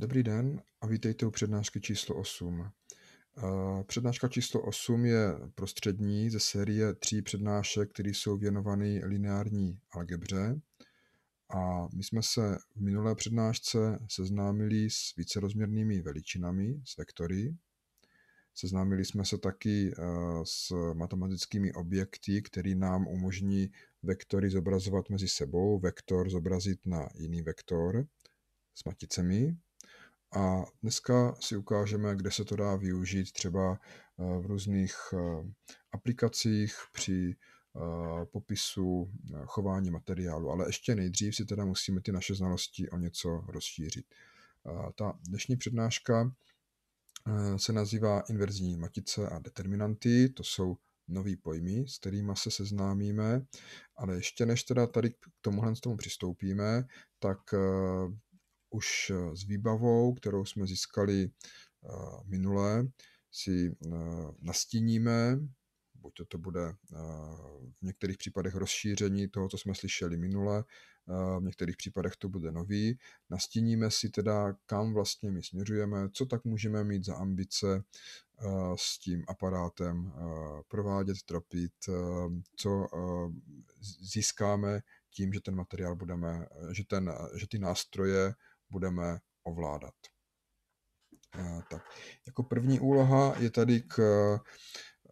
Dobrý den a vítejte u přednášky číslo 8. Eh, přednáška číslo 8 je prostřední ze série tří přednášek, které jsou věnovány lineární algebře. A my jsme se v minulé přednášce seznámili s vícerozměrnými veličinami, s vektory. Seznámili jsme se taky eh, s matematickými objekty, které nám umožní vektory zobrazovat mezi sebou, vektor zobrazit na jiný vektor s maticemi. A dneska si ukážeme, kde se to dá využít třeba eh, v různých eh, aplikacích při eh, popisu chování materiálu, ale ještě nejdřív si teda musíme ty naše znalosti o něco rozšířit. Ta dnešní přednáška se nazývá Inverzní matice a determinanty, to jsou nový pojmy, s kterými se seznámíme, ale ještě než teda tady k tomuhle tomu přistoupíme, tak už eh, s výbavou, kterou jsme získali eh, minule, si eh, nastíníme, buď to, to bude v některých případech rozšíření toho, co jsme slyšeli minule, v některých případech to bude nový. Nastíníme si teda, kam vlastně my směřujeme, co tak můžeme mít za ambice s tím aparátem provádět, tropit, co získáme tím, že ten materiál budeme, že, ten, že ty nástroje budeme ovládat. Tak. Jako první úloha je tady k e,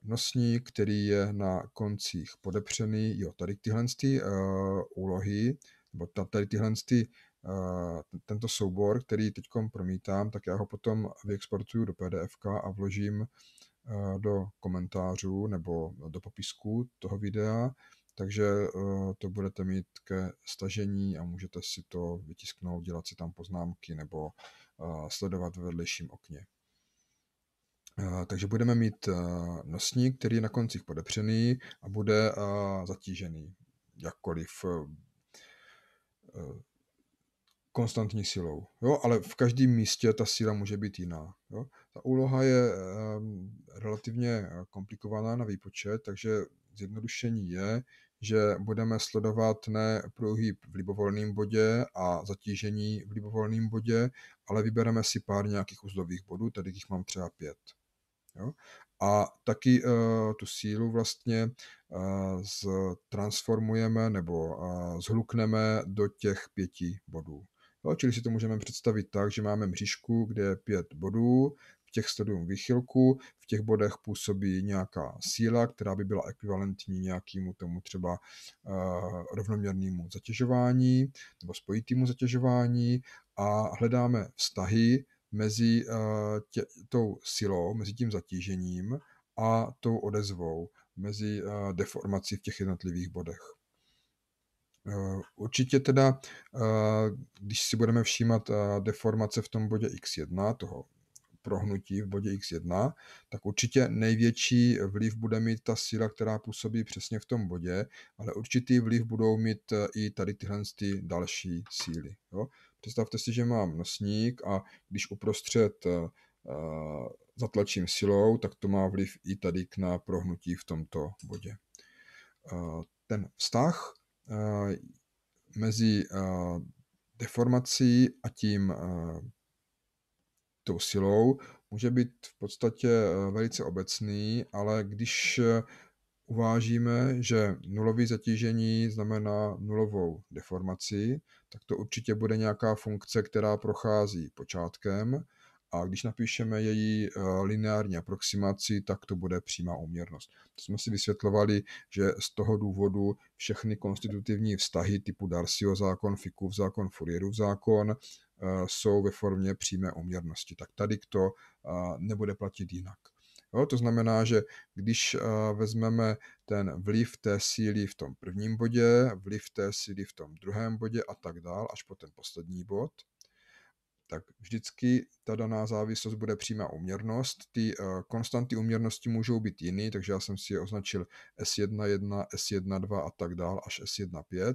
nosník, který je na koncích podepřený. Jo, tady tyhle ty, e, uh, úlohy, nebo tady tyhle e, ty, uh, tento soubor, který teď promítám, tak já ho potom vyexportuju do PDF a vložím uh, do komentářů nebo do popisku toho videa. Takže eh, to budete mít ke stažení a můžete si to vytisknout, dělat si tam poznámky nebo eh, sledovat ve vedlejším okně. Eh, takže budeme mít nosník, který je na koncích podepřený a bude zatížený jakkoliv konstantní silou. Jo? Ale v každém místě ta síla může být jiná. Jo? Ta úloha je relativně komplikovaná na výpočet, takže zjednodušení je, že budeme sledovat ne průhyb v libovolném bodě a zatížení v libovolném bodě, ale vybereme si pár nějakých uzlových bodů, tedy jich mám třeba pět. Jo? A taky uh, tu sílu vlastně uh, eh, transformujeme nebo uh, zhlukneme do těch pěti bodů. Jo? Čili si to můžeme představit tak, že máme mřížku, kde je pět bodů, těch studium výchylku, v těch bodech působí nějaká síla, která by byla ekvivalentní nějakému tomu třeba eh, rovnoměrnému zatěžování nebo spojitému zatěžování a hledáme vztahy mezi eh, tě, tou silou, mezi tím zatížením a tou odezvou, mezi eh, deformací v těch jednotlivých bodech. Určitě teda, když si budeme všímat deformace v tom bodě x1, toho prohnutí v bodě x1, tak určitě největší vliv bude mít ta síla, která působí přesně v tom bodě, ale určitý vliv budou mít eh, i tady tyhle ty další síly. Jo? Představte si, že mám nosník a když uprostřed eh, eh, zatlačím silou, tak to má vliv i tady k na prohnutí v tomto bodě. ten vztah mezi deformací a tím tou silou může být v podstatě eh, velice obecný, ale když eh, uvážíme, že nulové zatížení znamená nulovou deformaci, tak to určitě bude nějaká funkce, která prochází počátkem a když napíšeme její eh, lineární aproximaci, tak to bude přímá uměrnost. To jsme si vysvětlovali, že z toho důvodu všechny konstitutivní vztahy typu Darcyho zákon, Fickův zákon, Fourierův zákon Eh, jsou ve formě přímé uměrnosti. Tak tady to eh, nebude platit jinak. Jo, to znamená, že když eh, vezmeme ten vliv té síly v tom prvním bodě, vliv té síly v tom druhém bodě a tak dál, až po ten poslední bod, tak vždycky ta daná závislost bude přímá uměrnost. Ty konstanty uměrnosti můžou být jiný, takže já jsem si je označil S1.1, S1.2 a tak dál až S1.5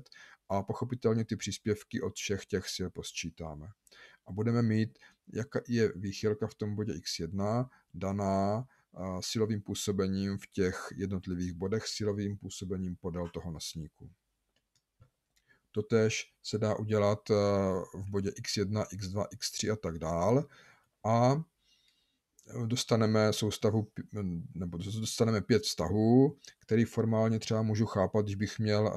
a pochopitelně ty příspěvky od všech těch sil posčítáme. A budeme mít, jaká je výchylka v tom bodě x1 daná silovým působením v těch jednotlivých bodech, silovým působením podél toho nosníku. Totež se dá udělat v bodě x1, x2, x3 a tak dál. A dostaneme soustavu, nebo dostaneme pět vztahů, který formálně třeba můžu chápat, když bych měl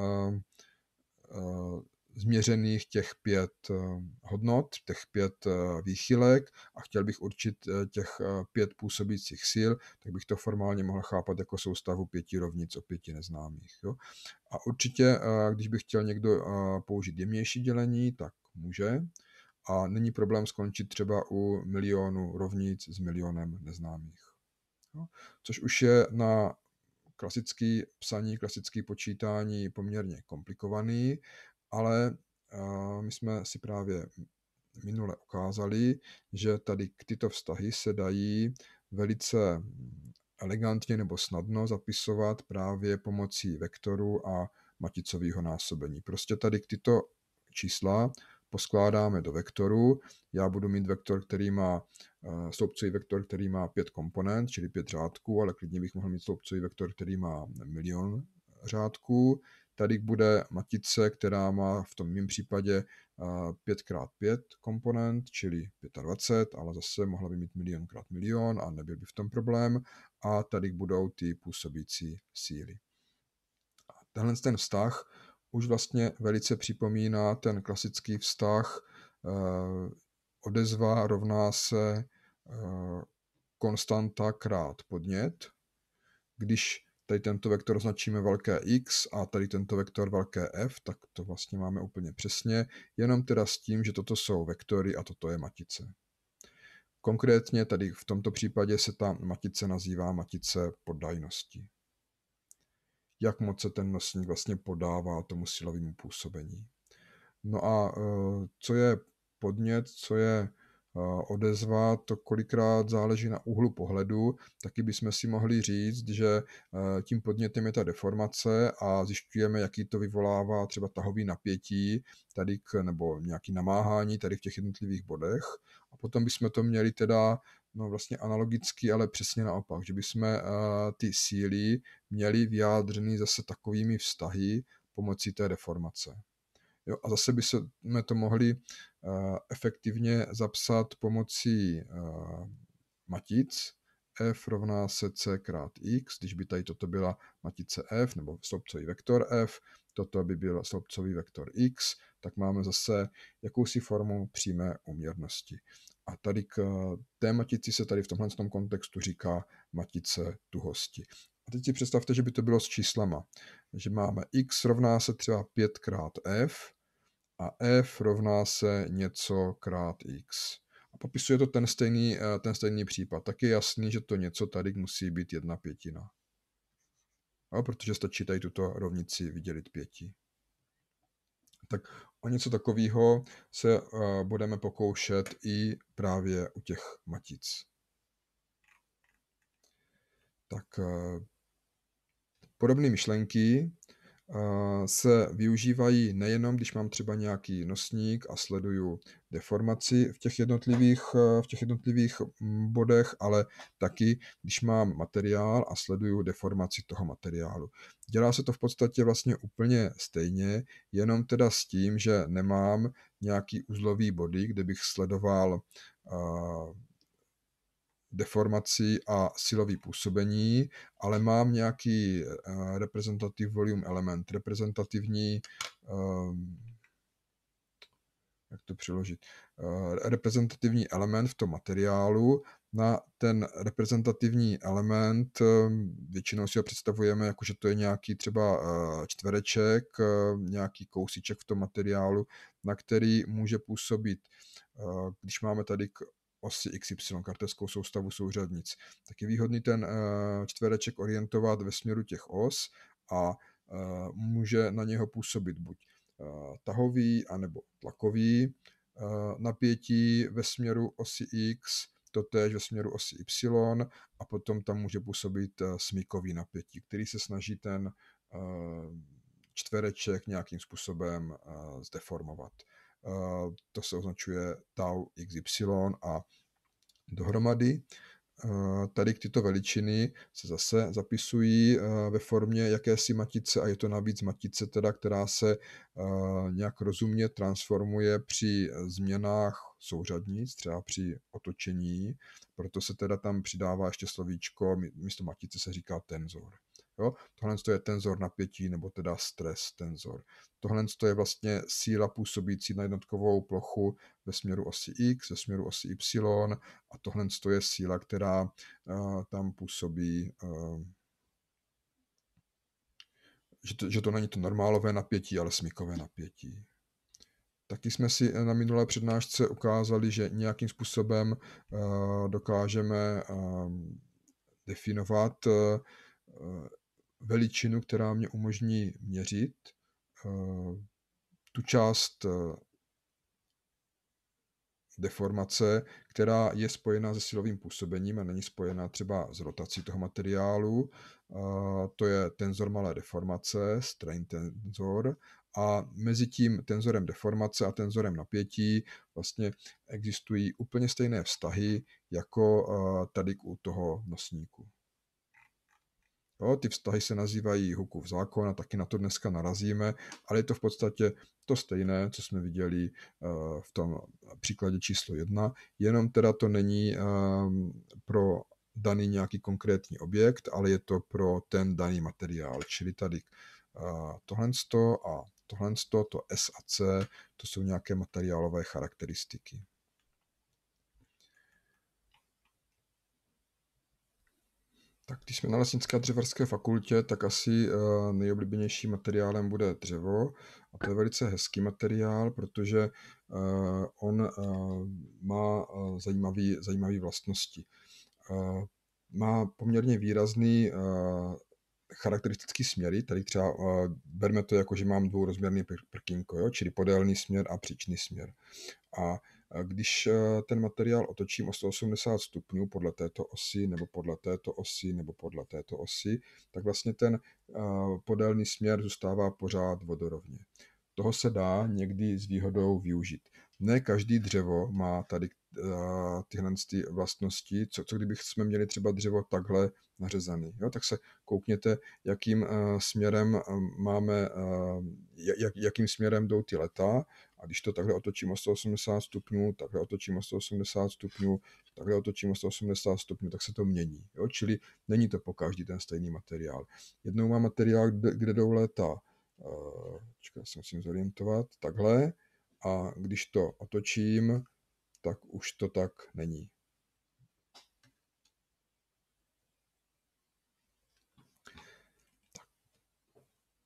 Eh, změřených těch pět eh, hodnot, těch pět eh, výchylek a chtěl bych určit těch pět působících sil, tak bych to formálně mohl chápat jako soustavu pěti rovnic o pěti neznámých. Jo? A určitě, když by chtěl někdo použít jemnější dělení, tak může. A není problém skončit třeba u milionu rovnic s milionem neznámých. Jo? Což už je na klasický psaní, klasický počítání poměrně komplikovaný, ale my jsme si právě minule ukázali, že tady k tyto vztahy se dají velice elegantně nebo snadno zapisovat právě pomocí vektoru a maticového násobení. Prostě tady k tyto čísla poskládáme do vektoru. Já budu mít vektor, který má sloupcový vektor, který má pět komponent, čili pět řádků, ale klidně bych mohl mít sloupcový vektor, který má milion řádků. Tady bude matice, která má v tom mém případě 5x5 komponent, čili 25, ale zase mohla by mít milion krát milion a nebyl by v tom problém. A tady budou ty působící síly. A tenhle ten vztah už vlastně velice připomíná ten klasický vztah odezva rovná se Eh, konstanta krát podnět. Když tady tento vektor označíme velké X a tady tento vektor velké F, tak to vlastně máme úplně přesně, jenom teda s tím, že toto jsou vektory a toto je matice. Konkrétně tady v tomto případě se ta matice nazývá matice poddajnosti. Jak moc se ten nosník vlastně podává tomu silovému působení. No a eh, co je podnět, co je odezva, to kolikrát záleží na úhlu pohledu. Taky bychom si mohli říct, že e, tím podnětem je ta deformace a zjišťujeme, jaký to vyvolává třeba tahový napětí tady k, nebo nějaký namáhání tady v těch jednotlivých bodech. A potom bychom to měli teda no vlastně analogicky, ale přesně naopak, že bychom e, ty síly měli vyjádřeny zase takovými vztahy pomocí té deformace. Jo, a zase bychom to mohli uh, efektivně zapsat pomocí uh, matic, f rovná se c krát x, když by tady toto byla matice f, nebo sloupcový vektor f, toto by byl sloupcový vektor x, tak máme zase jakousi formu přímé uměrnosti. A tady k eh, té matici se tady v tomhle tom kontextu říká matice tuhosti. A teď si představte, že by to bylo s číslama. Že máme x rovná se třeba 5 krát f, a f rovná se něco krát x. A popisuje to ten stejný, eh, ten stejný případ. Tak je jasný, že to něco tady musí být jedna pětina. A protože stačí tady tuto rovnici vydělit pěti. Tak o něco takového se eh, budeme pokoušet i právě u těch matic. Tak eh, podobné myšlenky se využívají nejenom, když mám třeba nějaký nosník a sleduju deformaci v těch jednotlivých, eh, v těch jednotlivých mm, bodech, ale taky, když mám materiál a sleduju deformaci toho materiálu. Dělá se to v podstatě vlastně úplně stejně, jenom teda s tím, že nemám nějaký uzlový body, kde bych sledoval eh, deformací a silový působení, ale mám nějaký eh, reprezentativ volume element, reprezentativní ehm, jak to přiložit, eh, reprezentativní element v tom materiálu. Na ten reprezentativní element ehm, většinou si ho představujeme jako, že to je nějaký třeba eh, čtvereček, nějaký kousíček v tom materiálu, na který může působit, když máme tady osy XY, karteckou soustavu souřadnic. Tak je výhodný ten eh, čtvereček orientovat ve směru těch os a eh, může na něho působit buď eh, tahový anebo tlakový napětí ve směru osy X, též ve směru osy Y a potom tam může působit smykový napětí, který se snaží ten čtvereček nějakým způsobem zdeformovat. Eh, to se označuje tau xy a dohromady. Eh, tady tyto veličiny se zase zapisují eh, ve formě jakési matice a je to navíc matice, teda, která se nějak rozumně transformuje při změnách souřadnic, třeba při otočení, proto se teda tam přidává ještě slovíčko, místo matice se říká tenzor. Jo? Tohle je tenzor napětí nebo teda stres tenzor. Tohle je vlastně síla působící na jednotkovou plochu ve směru osy X, ve směru osy Y a tohle je síla, která uh, tam působí uh, že to, že to není to normálové napětí, ale smykové napětí. Taky jsme si na minulé přednášce ukázali, že nějakým způsobem uh, dokážeme uh, definovat uh, veličinu, která mě umožní měřit eh, tu část eh, deformace, která je spojená se silovým působením a není spojená třeba s rotací toho materiálu. Eh, to je tenzor malé deformace, strain tenzor. A mezi tím tenzorem deformace a tenzorem napětí vlastně existují úplně stejné vztahy jako tady u toho nosníku. Jo, ty vztahy se nazývají Hukův zákon a taky na to dneska narazíme, ale je to v podstatě to stejné, co jsme viděli eh, v tom příkladě číslo jedna, jenom teda to není ehm, pro daný nějaký konkrétní objekt, ale je to pro ten daný materiál. Čili tady eh, tohle a tohle, to S a C, to jsou nějaké materiálové charakteristiky. Tak když jsme na Lesnické a dřevarské fakultě, tak asi eh, nejoblíbenějším materiálem bude dřevo. A to je velice hezký materiál, protože eh, on eh, má zajímavý, zajímavé vlastnosti. Má poměrně výrazný charakteristický směry, tady třeba berme to jako, že mám dvourozměrný prkínko, jo? čili podélný směr a příčný směr. A když eh, ten materiál otočím o 180 stupňů podle této osy, nebo podle této osy, nebo podle této osy, tak vlastně ten eh, podélný směr zůstává pořád vodorovně. Toho se dá někdy s výhodou využít. Ne každý dřevo má tady eh, tyhle vlastnosti, co, co kdybych jsme měli třeba dřevo takhle nařezaný. Jo? Tak se koukněte, jakým směrem máme, jak, jakým směrem jdou ty leta a když to takhle otočím o 180 stupňů, takhle otočím o 180 stupňů, takhle otočím o 180 stupňů, tak se to mění. Jo? Čili není to po každý ten stejný materiál. Jednou mám materiál, kde, kde jdou léta, eh, čekaj, se musím zorientovat, takhle, a když to otočím, tak už to tak není.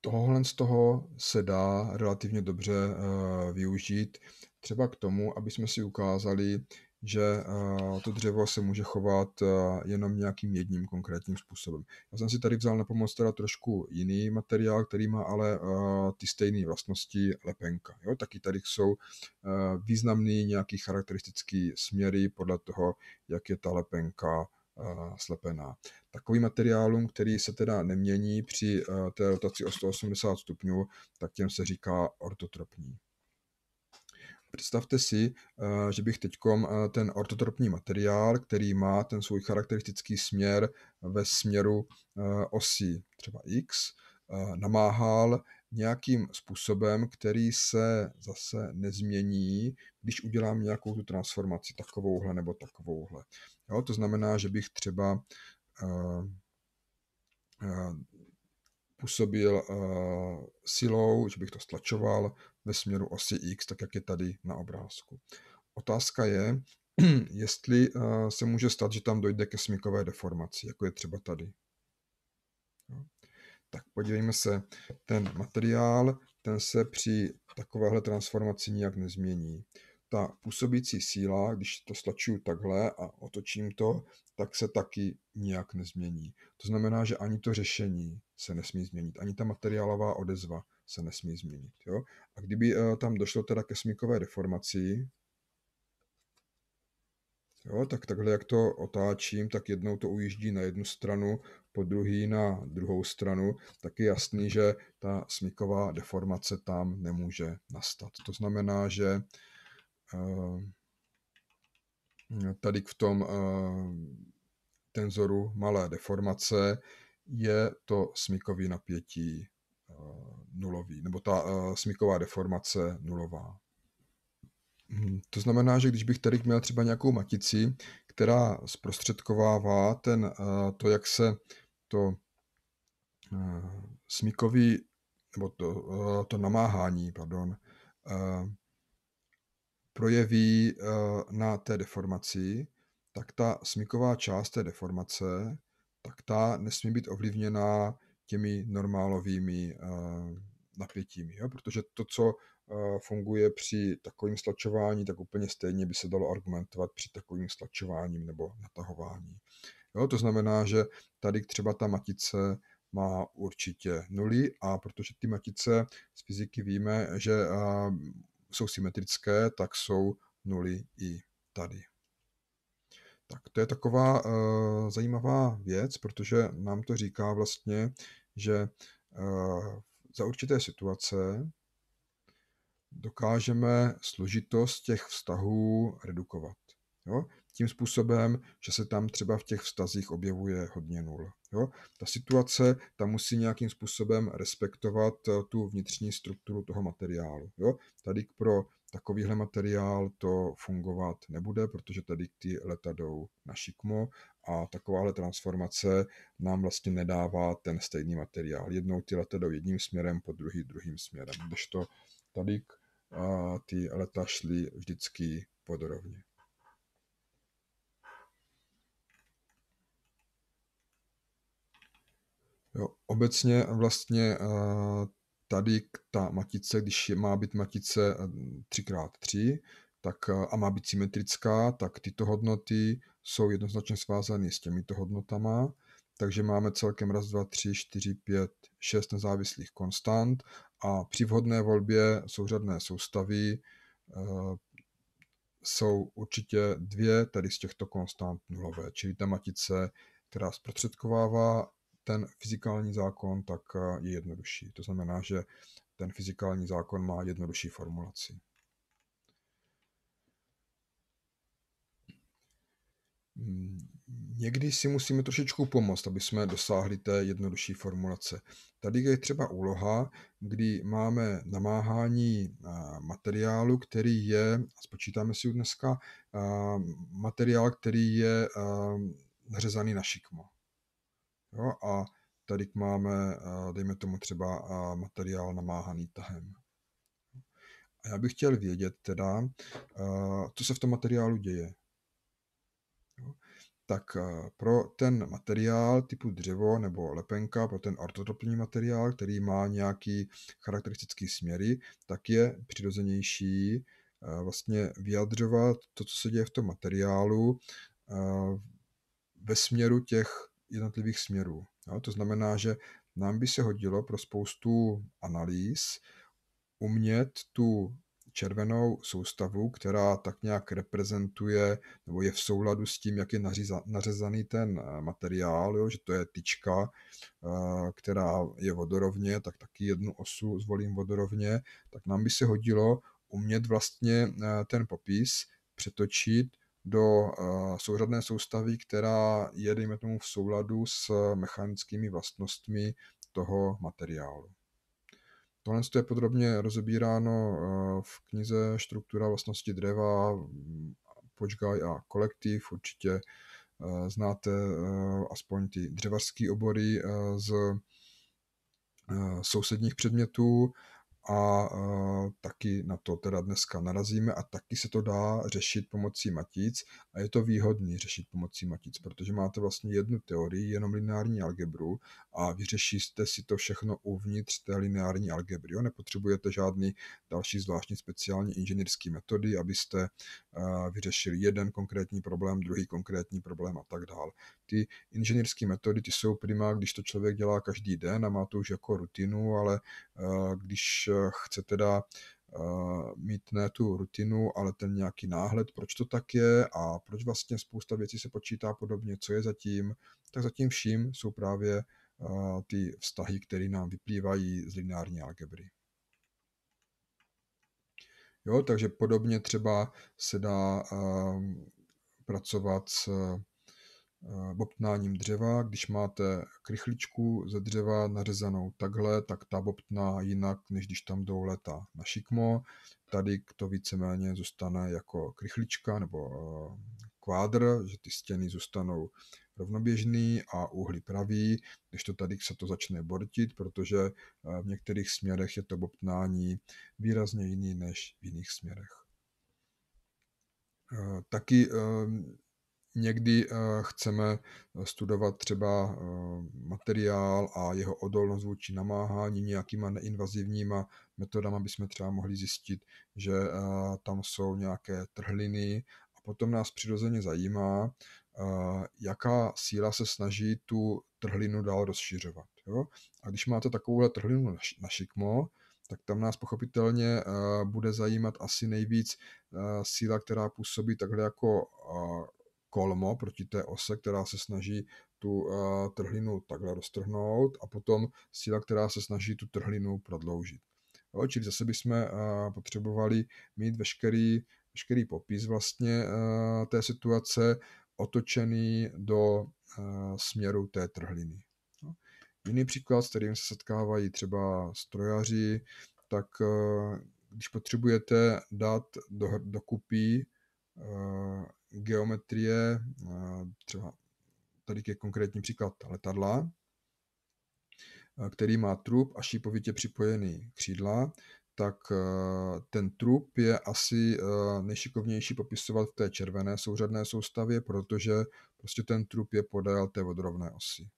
tohohle z toho se dá relativně dobře eh, využít třeba k tomu, aby jsme si ukázali, že eh, to dřevo se může chovat eh, jenom nějakým jedním konkrétním způsobem. Já jsem si tady vzal na pomoc teda trošku jiný materiál, který má ale ty stejné vlastnosti lepenka. Jo, taky tady jsou významný nějaký charakteristický směry podle toho, jak je ta lepenka slepená. Takovým materiálům, který se teda nemění při e, té rotaci o 180 stupňů, tak těm se říká ortotropní. Představte si, e, že bych teď e, ten ortotropní materiál, který má ten svůj charakteristický směr ve směru osy třeba X, namáhal nějakým způsobem, který se zase nezmění, když udělám nějakou tu transformaci takovouhle nebo takovouhle. Jo? To znamená, že bych třeba uh, uh, působil uh, silou, že bych to stlačoval ve směru osy X, tak jak je tady na obrázku. Otázka je, jestli uh, se může stát, že tam dojde ke smykové deformaci, jako je třeba tady. Jo? Tak podívejme se, ten materiál, ten se při takovéhle transformaci nijak nezmění ta působící síla, když to stlačuju takhle a otočím to, tak se taky nijak nezmění. To znamená, že ani to řešení se nesmí změnit, ani ta materiálová odezva se nesmí změnit. Jo? A kdyby eh, tam došlo teda ke smíkové deformaci, jo, tak takhle, jak to otáčím, tak jednou to ujíždí na jednu stranu, po druhý na druhou stranu, tak je jasný, že ta smíková deformace tam nemůže nastat. To znamená, že Eh, no, tady v tom eh, tenzoru malé deformace je to smykový napětí eh, nulový, nebo ta smyková deformace nulová. Hm, to znamená, že když bych tady měl třeba nějakou matici, která zprostředkovává ten, to, jak se to smykový, nebo to, to namáhání, pardon, projeví eh, na té deformaci, tak ta smyková část té deformace, tak ta nesmí být ovlivněna těmi normálovými eh, napětími, jo? protože to, co eh, funguje při takovém stlačování, tak úplně stejně by se dalo argumentovat při takovým stlačováním nebo natahování. Jo? To znamená, že tady třeba ta matice má určitě nuly a protože ty matice z fyziky víme, že jsou symetrické, tak jsou nuly i tady. Tak to je taková uh, zajímavá věc, protože nám to říká vlastně, že uh, za určité situace dokážeme složitost těch vztahů redukovat. Jo? tím způsobem, že se tam třeba v těch vztazích objevuje hodně nul. Jo? Ta situace tam musí nějakým způsobem respektovat eh, tu vnitřní strukturu toho materiálu. Jo? Tady pro takovýhle materiál to fungovat nebude, protože tady ty leta jdou na šikmo a takováhle transformace nám vlastně nedává ten stejný materiál. Jednou ty leta jdou jedním směrem, po druhý druhým směrem, to tady eh, ty leta šly vždycky vodorovně. Jo, obecně vlastně eh, tady ta matice, když je, má být matice 3x3 eh, tak, eh, a má být symetrická, tak tyto hodnoty jsou jednoznačně svázané s těmito hodnotama. Takže máme celkem raz, dva, tři, čtyři, pět, šest nezávislých konstant a při vhodné volbě souřadné soustavy jsou určitě dvě tady z těchto konstant nulové, čili ta matice, která zprostředkovává ten fyzikální zákon, tak eh, je jednodušší. To znamená, že ten fyzikální zákon má jednodušší formulaci. Hm, někdy si musíme trošičku pomoct, aby jsme dosáhli té jednodušší formulace. Tady je třeba úloha, kdy máme namáhání eh, materiálu, který je, spočítáme si ho dneska, eh, materiál, který je nařezaný na šikmo. Jo? A tady máme, eh, dejme tomu třeba eh, materiál namáhaný tahem. A já bych chtěl vědět teda, eh, co se v tom materiálu děje. Tak pro ten materiál typu dřevo nebo lepenka, pro ten ortotropní materiál, který má nějaký charakteristický směry, tak je přirozenější vlastně vyjadřovat to, co se děje v tom materiálu ve směru těch jednotlivých směrů. Jo? To znamená, že nám by se hodilo pro spoustu analýz umět tu červenou soustavu, která tak nějak reprezentuje nebo je v souladu s tím, jak je nařiza, nařezaný ten eh, materiál, jo, že to je tyčka, eh, která je vodorovně, tak taky jednu osu zvolím vodorovně, tak nám by se hodilo umět vlastně eh, ten popis přetočit do eh, souřadné soustavy, která je, dejme tomu, v souladu s eh, mechanickými vlastnostmi toho materiálu. Tohle je podrobně rozebíráno eh, v knize Struktura vlastnosti dřeva, Počgaj mm, a kolektiv. Určitě znáte aspoň ty dřevařské obory z sousedních předmětů a e, taky na to teda dneska narazíme a taky se to dá řešit pomocí matic a je to výhodný řešit pomocí matic, protože máte vlastně jednu teorii, jenom lineární algebru a vyřešíte si to všechno uvnitř té lineární algebry. Jo? Nepotřebujete žádný další zvláštní speciální inženýrské metody, abyste e, vyřešili jeden konkrétní problém, druhý konkrétní problém a tak dál. Ty inženýrské metody ty jsou prima, když to člověk dělá každý den a má to už jako rutinu, ale e, když chce teda eh, mít ne tu rutinu, ale ten nějaký náhled, proč to tak je a proč vlastně spousta věcí se počítá podobně, co je zatím, tak zatím vším jsou právě eh, ty vztahy, které nám vyplývají z lineární algebry. Jo, takže podobně třeba se dá eh, pracovat s Eh, bobtnáním dřeva. Když máte krychličku ze dřeva nařezanou takhle, tak ta bobtná jinak, než když tam jdou leta na šikmo. Tady to víceméně zůstane jako krychlička nebo eh, kvádr, že ty stěny zůstanou rovnoběžný a úhly pravý, když to tady se to začne bortit, protože eh, v některých směrech je to bobtnání výrazně jiný než v jiných směrech. Taky Někdy eh, chceme eh, studovat třeba eh, materiál a jeho odolnost vůči namáhání nějakýma neinvazivníma metodama, aby jsme třeba mohli zjistit, že tam jsou nějaké trhliny a potom nás přirozeně zajímá, jaká síla se snaží tu trhlinu dál rozšiřovat. Jo? A když máte takovouhle trhlinu na šikmo, tak tam nás pochopitelně bude zajímat asi nejvíc síla, která působí takhle jako kolmo proti té ose, která se snaží tu eh, trhlinu takhle roztrhnout a potom síla, která se snaží tu trhlinu prodloužit. Jo, čili zase bychom eh, potřebovali mít veškerý, veškerý popis vlastně eh, té situace otočený do směru té trhliny. Jiný příklad, s kterým se setkávají třeba strojaři, tak když potřebujete dát do, dokupy Eh, geometrie, eh, třeba tady je konkrétní příklad letadla, eh, který má trup a šípovitě připojený křídla, tak ten trup je asi nejšikovnější popisovat v té červené souřadné soustavě, protože prostě ten trup je podél té vodorovné osy.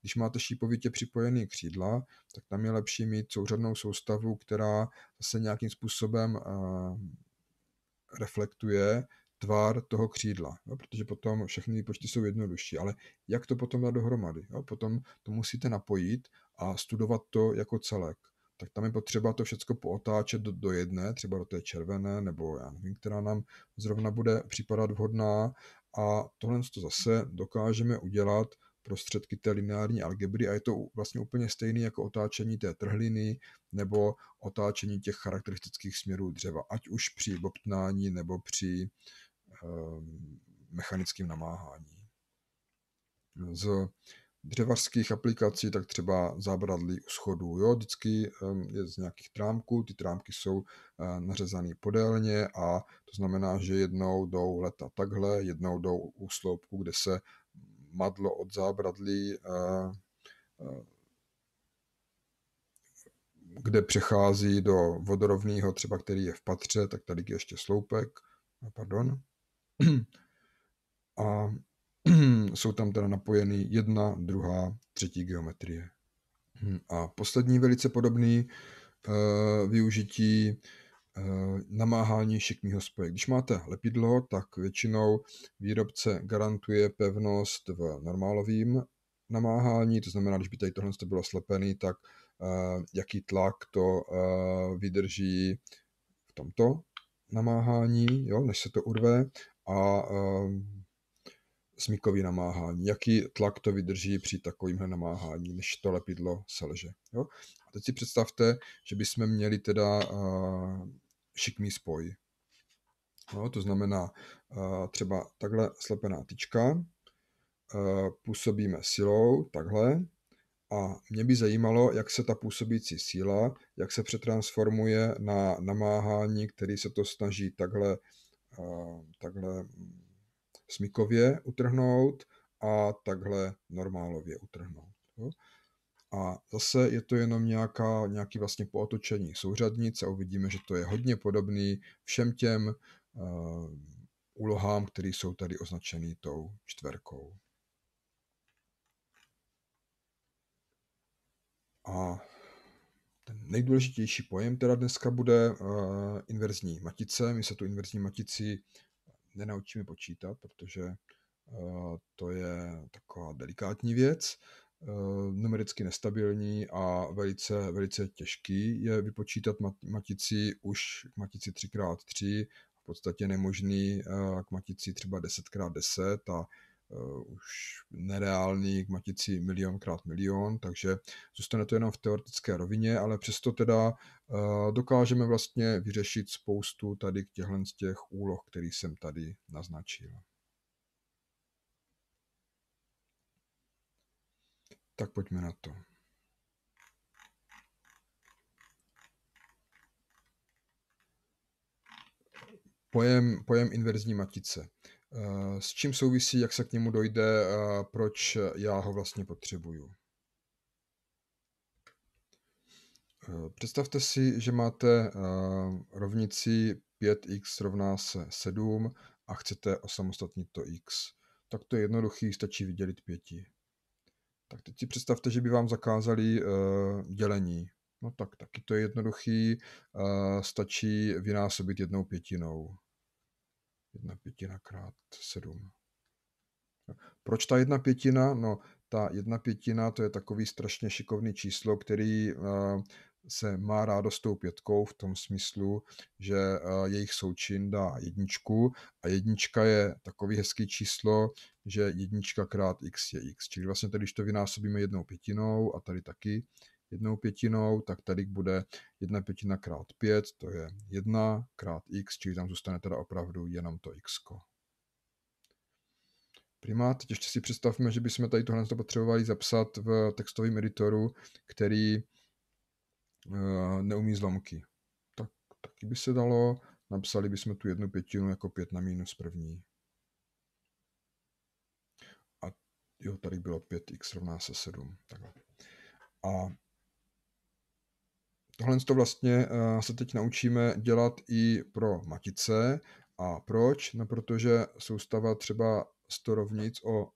Když máte šípovitě připojený křídla, tak tam je lepší mít souřadnou soustavu, která se nějakým způsobem reflektuje tvar toho křídla, jo, protože potom všechny výpočty jsou jednodušší, ale jak to potom dát dohromady? Jo, potom to musíte napojit a studovat to jako celek. Tak tam je potřeba to všechno pootáčet do, do jedné, třeba do té červené, nebo já nevím, která nám zrovna bude připadat vhodná. A tohle to zase dokážeme udělat prostředky té lineární algebry a je to vlastně úplně stejné jako otáčení té trhliny nebo otáčení těch charakteristických směrů dřeva, ať už při bobtnání nebo při ehm, mechanickém namáhání. Z dřevařských aplikací, tak třeba zábradlí u schodů. Jo? Vždycky ehm, je z nějakých trámků, ty trámky jsou eh, nařezané podélně a to znamená, že jednou jdou leta takhle, jednou jdou u sloupku, kde se madlo od zábradlí, kde přechází do vodorovného třeba, který je v patře, tak tady je ještě sloupek, pardon. A jsou tam teda napojeny jedna, druhá, třetí geometrie. A poslední velice podobný e, využití Eh, namáhání šikmýho spoje. Když máte lepidlo, tak většinou výrobce garantuje pevnost v normálovým namáhání, to znamená, když by tady tohle bylo slepený, tak eh, jaký tlak to eh, vydrží v tomto namáhání, jo, než se to urve a smykový namáhání, jaký tlak to vydrží při takovýmhle namáhání, než to lepidlo selže. Jo? A teď si představte, že bychom měli teda uh, šikmý spoj. No, to znamená eh, třeba takhle slepená tyčka, eh, působíme silou, takhle, a mě by zajímalo, jak se ta působící síla, jak se přetransformuje na namáhání, který se to snaží takhle, eh, takhle mm, smykově utrhnout a takhle normálově utrhnout. A zase je to jenom nějaká, nějaký vlastně pootočení souřadnic a uvidíme, že to je hodně podobný všem těm uh, úlohám, které jsou tady označeny tou čtverkou. A ten nejdůležitější pojem teda dneska bude uh, inverzní matice. My se tu inverzní matici nenaučíme počítat, protože uh, to je taková delikátní věc. Uh, Eh, numericky nestabilní a velice, velice těžký je vypočítat matici už k matici 3x3, v podstatě nemožný eh, k matici třeba 10x10 a eh, už nereálný k matici milionkrát milion, takže zůstane to jenom v teoretické rovině, ale přesto teda dokážeme vlastně vyřešit spoustu tady těchto z těch úloh, které jsem tady naznačil. Tak pojďme na to. Pojem, pojem inverzní matice. Eh, s čím souvisí, jak se k němu dojde, eh, proč já ho vlastně potřebuju? Eh, představte si, že máte rovnici 5x rovná se 7 a chcete osamostatnit to x. Tak to je jednoduchý, stačí vydělit pěti. Tak teď si představte, že by vám zakázali eh, dělení. No tak taky to je jednoduchý, eh, stačí vynásobit jednou pětinou. Jedna pětina krát sedm. Proč ta jedna pětina? No, ta jedna pětina to je takový strašně šikovný číslo, který eh, se má rádo s tou pětkou v tom smyslu, že eh, jejich součin dá jedničku a jednička je takový hezký číslo, že jednička krát x je x. Čili vlastně tady, když to vynásobíme jednou pětinou a tady taky jednou pětinou, tak tady bude jedna pětina krát pět, to je jedna krát x, čili tam zůstane teda opravdu jenom to x. -ko. Primát, teď ještě si představme, že bychom tady tohle potřebovali zapsat v textovém editoru, který Eh, neumí zlomky. Tak taky by se dalo, napsali bychom tu jednu pětinu jako pět na minus první. A jo, tady bylo 5x rovná se 7. Takhle. A tohle to vlastně eh, se teď naučíme dělat i pro matice. A proč? No protože soustava třeba 100 rovnic o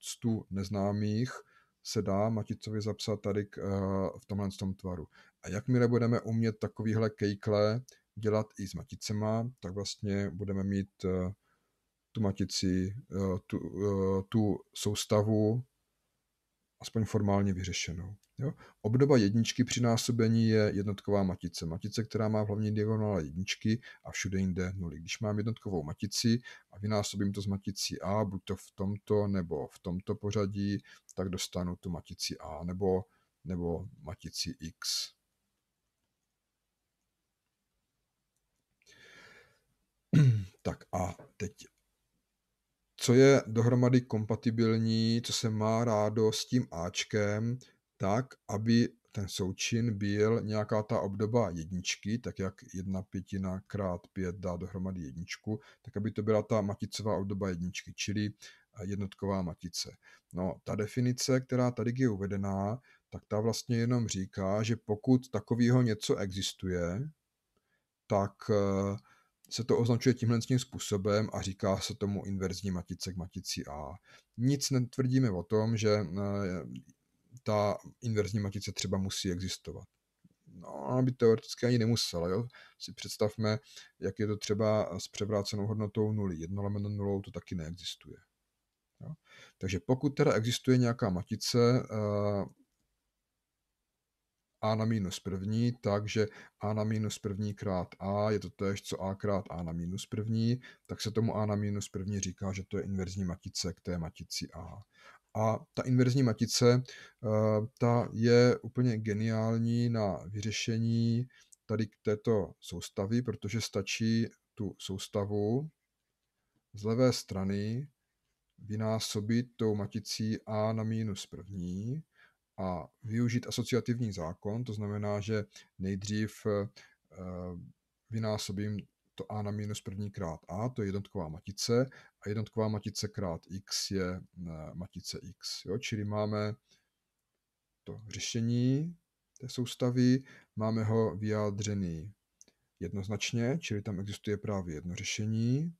100 neznámých se dá maticovi zapsat tady k, eh, v tomhle tom tvaru. A jakmile budeme umět takovýhle kejkle dělat i s maticema, tak vlastně budeme mít eh, tu matici, eh, tu, eh, tu soustavu aspoň formálně vyřešenou. Jo? Obdoba jedničky při násobení je jednotková matice. Matice, která má v hlavní diagonále jedničky a všude jinde nuly. Když mám jednotkovou matici a vynásobím to z maticí A, buď to v tomto nebo v tomto pořadí, tak dostanu tu matici A nebo, nebo matici X. Tak a teď, co je dohromady kompatibilní, co se má rádo s tím Ačkem, tak, aby ten součin byl nějaká ta obdoba jedničky, tak jak jedna pětina krát pět dá dohromady jedničku, tak aby to byla ta maticová obdoba jedničky, čili eh, jednotková matice. No, ta definice, která tady je uvedená, tak ta vlastně jenom říká, že pokud takového něco existuje, tak eh, se to označuje tímhle tím způsobem a říká se tomu inverzní matice k matici A. Nic netvrdíme o tom, že eh, ta inverzní matice třeba musí existovat. No, ona by teoreticky ani nemusela. Jo? Si představme, jak je to třeba s převrácenou hodnotou 0. 1 lomeno 0 to taky neexistuje. Jo? Takže pokud teda existuje nějaká matice, eh, a na minus první, takže a na minus první krát a je to tež co a krát a na minus první, tak se tomu a na minus první říká, že to je inverzní matice k té matici a. A ta inverzní matice, eh, ta je úplně geniální na vyřešení tady k této soustavy, protože stačí tu soustavu z levé strany vynásobit tou maticí a na minus první a využít asociativní zákon, to znamená, že nejdřív eh, vynásobím to a na minus první krát a, to je jednotková matice, a jednotková matice krát x je eh, matice x. Jo? Čili máme to řešení té soustavy, máme ho vyjádřený jednoznačně, čili tam existuje právě jedno řešení,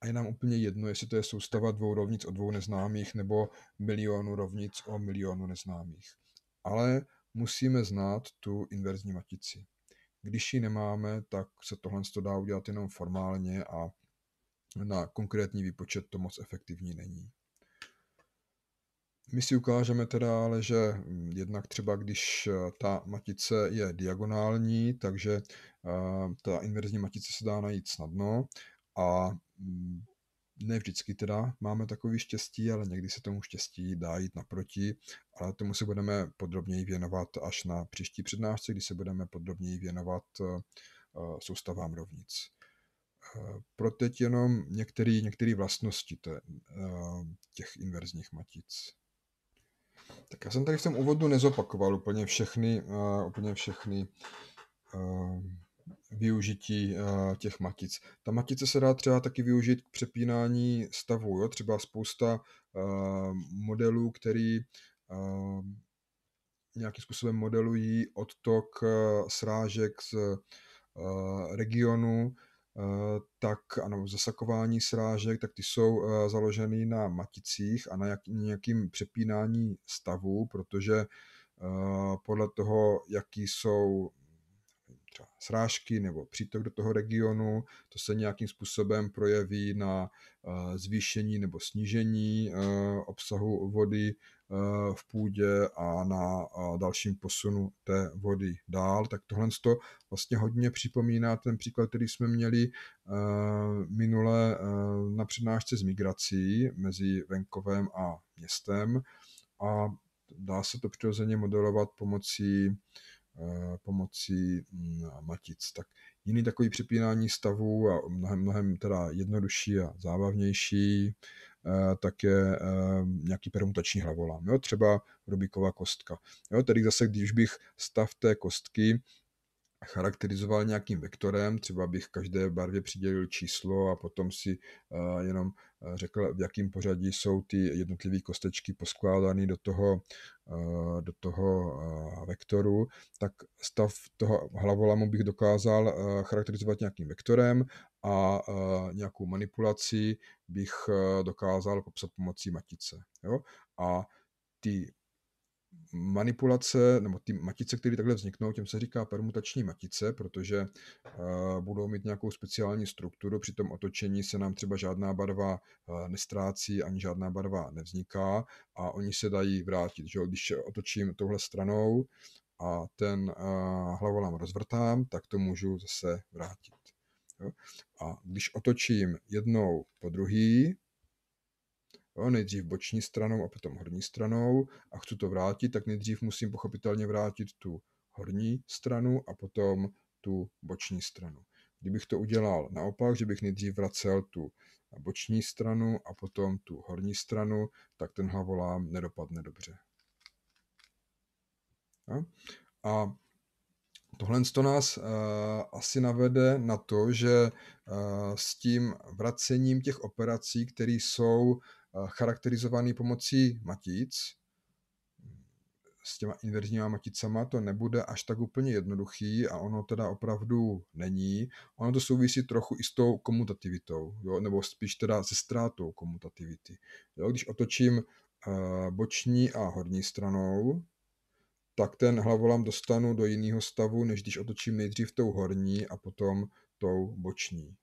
a je nám úplně jedno, jestli to je soustava dvou rovnic o dvou neznámých nebo milionu rovnic o milionu neznámých. Ale musíme znát tu inverzní matici. Když ji nemáme, tak se tohle dá udělat jenom formálně a na konkrétní výpočet to moc efektivní není. My si ukážeme teda ale, že jednak třeba když eh, ta matice je diagonální, takže eh, ta inverzní matice se dá najít snadno a Mm, ne vždycky teda máme takový štěstí, ale někdy se tomu štěstí dá jít naproti, ale tomu se budeme podrobněji věnovat až na příští přednášce, kdy se budeme podrobněji věnovat eh, eh, soustavám rovnic. Eh, pro teď jenom některé vlastnosti těch inverzních matic. Tak já jsem tady v tom úvodu nezopakoval úplně všechny, úplně všechny využití eh, těch matic. Ta matice se dá třeba taky využít k přepínání stavů. Jo? Třeba spousta eh, modelů, který eh, nějakým způsobem modelují odtok srážek z regionu, tak ano, zasakování srážek, tak ty jsou založeny na maticích a na nějakým přepínání stavu, protože podle toho, jaký jsou třeba srážky nebo přítok do toho regionu, to se nějakým způsobem projeví na eh, zvýšení nebo snížení eh, obsahu vody eh, v půdě a na dalším posunu té vody dál. Tak tohle to vlastně hodně připomíná ten příklad, který jsme měli minule na přednášce z migrací mezi venkovem a městem a dá se to přirozeně modelovat pomocí Eh, pomocí mm, matic. Tak jiný takový připínání stavů a mnohem, mnohem teda jednodušší a zábavnější, eh, tak je eh, nějaký permutační hlavolám, jo? třeba Rubiková kostka. Jo? Tedy zase, když bych stav té kostky charakterizoval nějakým vektorem, třeba bych každé barvě přidělil číslo a potom si jenom řekl, v jakém pořadí jsou ty jednotlivé kostečky poskládané do toho, eh, do toho eh, vektoru, tak stav toho hlavolamu bych dokázal eh, charakterizovat nějakým vektorem a nějakou manipulaci bych dokázal popsat pomocí matice. Jo? A ty manipulace, nebo ty matice, které takhle vzniknou, těm se říká permutační matice, protože uh, budou mít nějakou speciální strukturu, při tom otočení se nám třeba žádná barva uh, nestrácí, ani žádná barva nevzniká a oni se dají vrátit. Že? Když otočím touhle stranou a ten uh, hlavolám rozvrtám, tak to můžu zase vrátit. Jo? A když otočím jednou po druhý, Jo, nejdřív boční stranou a potom horní stranou a chci to vrátit, tak nejdřív musím pochopitelně vrátit tu horní stranu a potom tu boční stranu. Kdybych to udělal naopak, že bych nejdřív vracel tu boční stranu a potom tu horní stranu, tak ten volám nedopadne dobře. Jo? A Tohle to nás uh, asi navede na to, že uh, s tím vracením těch operací, které jsou charakterizovaný pomocí matic. S těma inverzníma maticama to nebude až tak úplně jednoduchý a ono teda opravdu není. Ono to souvisí trochu i s tou komutativitou, jo? nebo spíš teda se ztrátou komutativity. Jo? Když otočím eh, boční a horní stranou, tak ten hlavolam dostanu do jiného stavu, než když otočím nejdřív tou horní a potom tou boční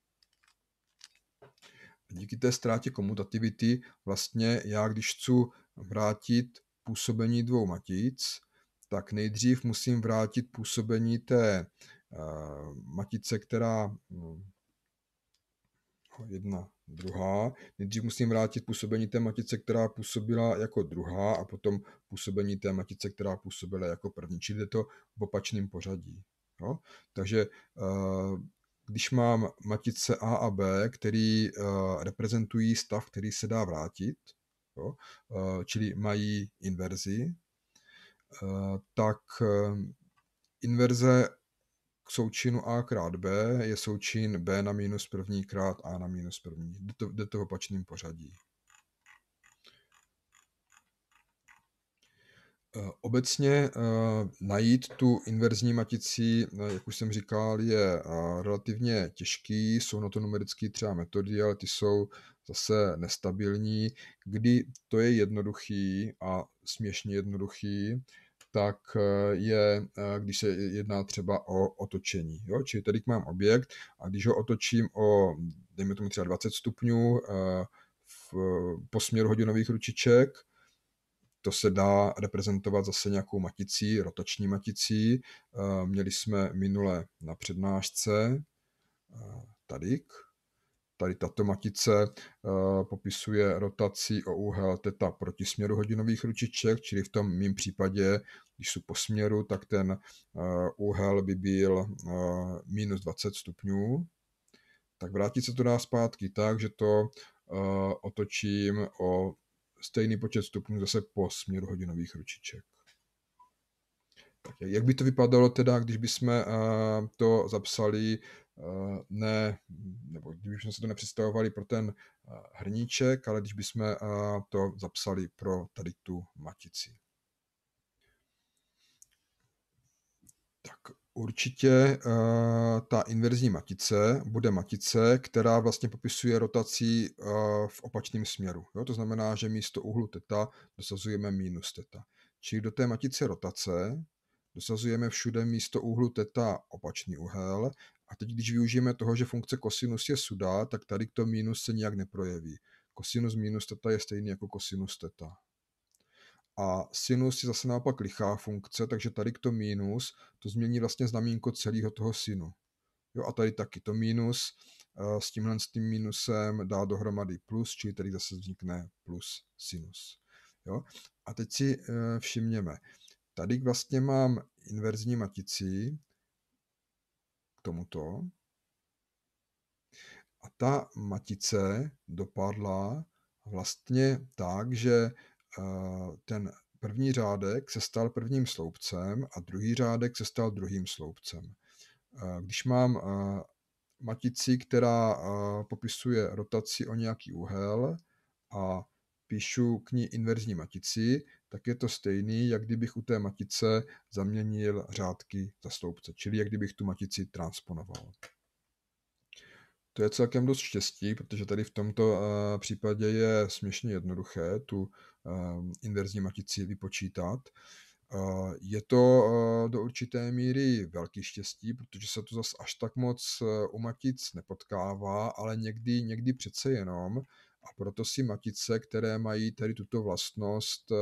díky té ztrátě komutativity vlastně já, když chci vrátit působení dvou matic, tak nejdřív musím vrátit působení té eh, matice, která no, jedna, druhá. Nejdřív musím vrátit působení té matice, která působila jako druhá a potom působení té matice, která působila jako první. Čili je to v opačném pořadí. Jo? Takže eh, když mám matice A a B, který eh, reprezentují stav, který se dá vrátit, jo, eh, čili mají inverzi, eh, tak inverze k součinu A krát B je součin B na minus první krát A na minus první. Jde to, jde to v opačném pořadí. Eh, obecně eh, najít tu inverzní matici, eh, jak už jsem říkal, je relativně těžký, jsou na to numerické třeba metody, ale ty jsou zase nestabilní. Kdy to je jednoduchý a směšně jednoduchý, tak je, když se jedná třeba o otočení. Jo? Čili tady mám objekt a když ho otočím o, dejme tomu třeba 20 stupňů v, po směru hodinových ručiček, to se dá reprezentovat zase nějakou maticí, rotační maticí. Eh, měli jsme minule na přednášce eh, tady Tady tato matice eh, popisuje rotaci o úhel teta proti směru hodinových ručiček, čili v tom mém případě, když jsou po směru, tak ten úhel by byl minus 20 stupňů. Tak vrátit se to dá zpátky tak, že to otočím o stejný počet stupňů zase po směru hodinových ručiček. Tak jak by to vypadalo teda, když bychom eh, to zapsali eh, ne, nebo kdybychom se to nepředstavovali pro ten eh, hrníček, ale když bychom to zapsali pro tady tu matici. Tak Určitě eh, ta inverzní matice bude matice, která vlastně popisuje rotaci eh, v opačném směru. Jo? To znamená, že místo úhlu teta dosazujeme minus teta. Čili do té matice rotace dosazujeme všude místo úhlu teta opačný úhel a teď, když využijeme toho, že funkce kosinus je suda, tak tady to minus se nijak neprojeví. Kosinus minus teta je stejný jako kosinus teta. A sinus je zase naopak lichá funkce, takže tady k to mínus, to změní vlastně znamínko celého toho sinu. Jo, a tady taky to mínus eh, s tímhle s tím mínusem dá dohromady plus, čili tady zase vznikne plus sinus. Jo? A teď si eh, všimněme, tady vlastně mám inverzní matici k tomuto a ta matice dopadla vlastně tak, že ten první řádek se stal prvním sloupcem a druhý řádek se stal druhým sloupcem. Když mám matici, která popisuje rotaci o nějaký úhel a píšu k ní inverzní matici, tak je to stejný, jak kdybych u té matice zaměnil řádky za sloupce, čili jak kdybych tu matici transponoval. To je celkem dost štěstí, protože tady v tomto případě je směšně jednoduché tu Ehm, inverzní matici vypočítat. Je to eh, do určité míry velký štěstí, protože se to zase až tak moc eh, u matic nepotkává, ale někdy, někdy přece jenom. A proto si matice, které mají tady tuto vlastnost, eh,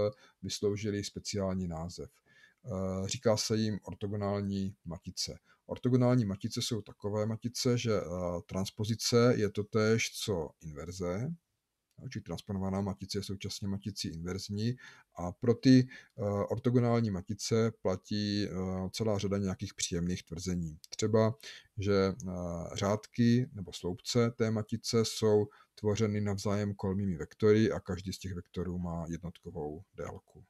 vysloužily speciální název. Říká se jim ortogonální matice. Ortogonální matice jsou takové matice, že transpozice je totéž co inverze, či transponovaná matice je současně maticí inverzní a pro ty eh, ortogonální matice platí eh, celá řada nějakých příjemných tvrzení. Třeba, že eh, řádky nebo sloupce té matice jsou tvořeny navzájem kolmými vektory a každý z těch vektorů má jednotkovou délku.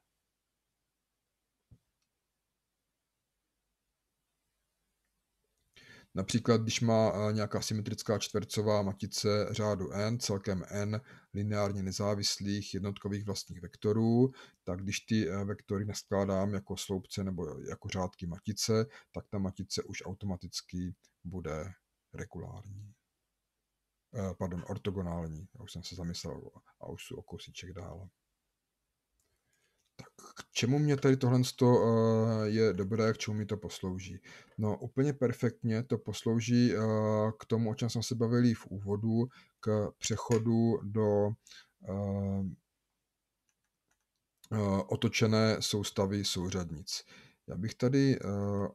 Například, když má eh, nějaká symetrická čtvercová matice řádu n, celkem n lineárně nezávislých jednotkových vlastních vektorů, tak když ty eh, vektory naskládám jako sloupce nebo jako řádky matice, tak ta matice už automaticky bude regulární. Eh, pardon, ortogonální. Já už jsem se zamyslel a už jsou o kousíček dál. Tak k čemu mě tady tohle eh, je dobré, k čemu mi to poslouží? No úplně perfektně to poslouží eh, k tomu, o čem jsme se bavili v úvodu, k přechodu do eh, otočené soustavy souřadnic. Já bych tady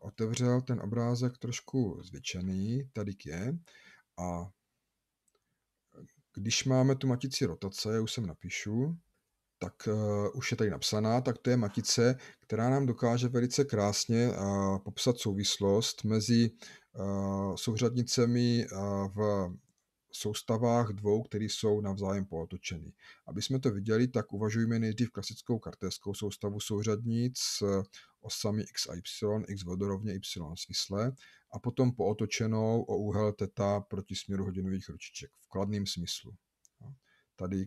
otevřel ten obrázek trošku zvětšený, tady je, a když máme tu matici rotace, já už jsem napíšu, tak uh, už je tady napsaná, tak to je matice, která nám dokáže velice krásně uh, popsat souvislost mezi uh, souřadnicemi uh, v soustavách dvou, které jsou navzájem pootočeny. Aby jsme to viděli, tak uvažujeme nejdřív klasickou kartéskou soustavu souřadnic s osami x a y, x vodorovně, y svisle a potom pootočenou o úhel teta proti směru hodinových ručiček v kladném smyslu. No, tady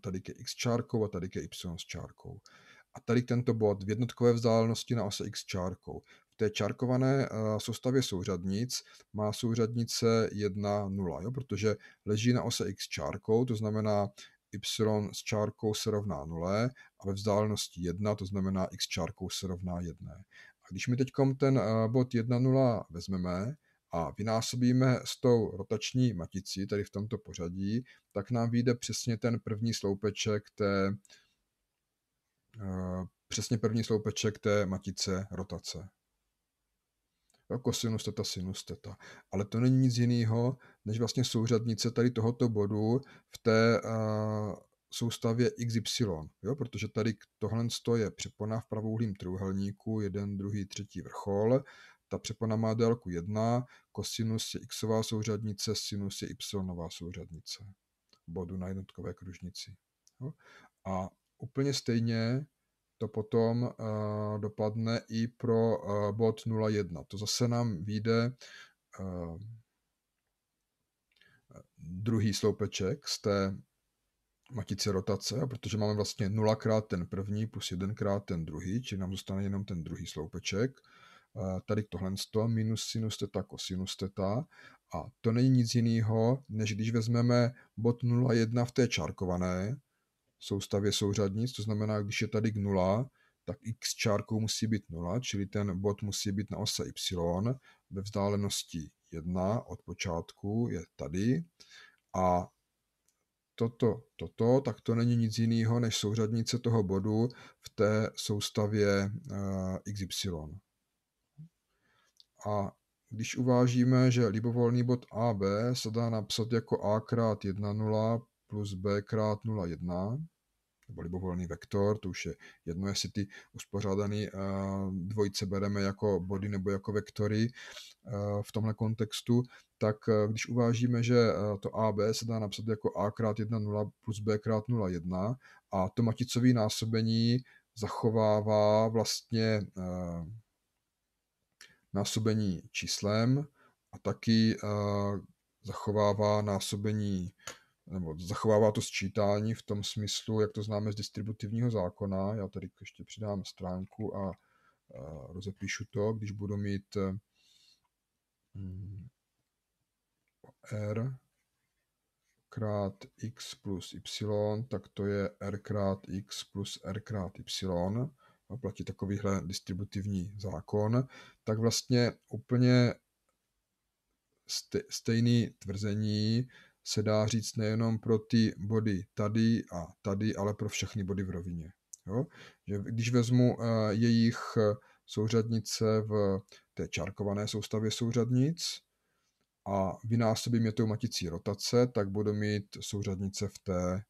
tady ke x čárkou a tady ke y s čárkou. A tady tento bod v jednotkové vzdálenosti na ose x čárkou. V té čárkované eh, soustavě souřadnic má souřadnice 1, 0, jo? protože leží na ose x čárkou, to znamená y s čárkou se rovná 0 a ve vzdálenosti 1, to znamená x čárkou se rovná 1. A když mi teď ten eh, bod 1, 0 vezmeme, a vynásobíme s tou rotační maticí, tedy v tomto pořadí, tak nám vyjde přesně ten první sloupeček té eh, přesně první sloupeček té matice rotace. kosinus teta, sinus teta. Ale to není nic jiného, než vlastně souřadnice tady tohoto bodu v té uh, soustavě XY, jo? protože tady tohle je přepona v pravouhlým trůhelníku, jeden, druhý, třetí vrchol, ta přepona má délku 1, kosinus je x souřadnice, sinus je y souřadnice bodu na jednotkové kružnici. A úplně stejně to potom eh, dopadne i pro eh, bod 0,1. To zase nám vyjde eh, druhý sloupeček z té matice rotace, protože máme vlastně 0 krát ten první plus 1 krát ten druhý, čili nám zůstane jenom ten druhý sloupeček. Eh, tady tohle minus sinus teta kosinus teta a to není nic jiného, než když vezmeme bod 0,1 v té čárkované soustavě souřadnic, to znamená, když je tady k 0, tak x čárkou musí být 0, čili ten bod musí být na ose y ve vzdálenosti 1 od počátku je tady a toto, toto, tak to není nic jiného než souřadnice toho bodu v té soustavě eh, xy. A když uvážíme, že libovolný bod AB se dá napsat jako A krát 1, 0 plus B krát 0, 1, nebo libovolný vektor, to už je jedno, jestli ty uspořádané eh, dvojice bereme jako body nebo jako vektory eh, v tomhle kontextu, tak eh, když uvážíme, že to AB se dá napsat jako A krát 1, 0 plus B krát 0, 1 a to maticové násobení zachovává vlastně násobení číslem a taky eh, zachovává násobení nebo zachovává to sčítání v tom smyslu, jak to známe z distributivního zákona. Já tady ještě přidám stránku a eh, rozepíšu to, když budu mít eh, r krát x plus y, tak to je r krát x plus r krát y platí takovýhle distributivní zákon, tak vlastně úplně stejný tvrzení se dá říct nejenom pro ty body tady a tady, ale pro všechny body v rovině. Jo? Že když vezmu eh, jejich souřadnice v té čárkované soustavě souřadnic a vynásobím je tou maticí rotace, tak budu mít souřadnice v té eh,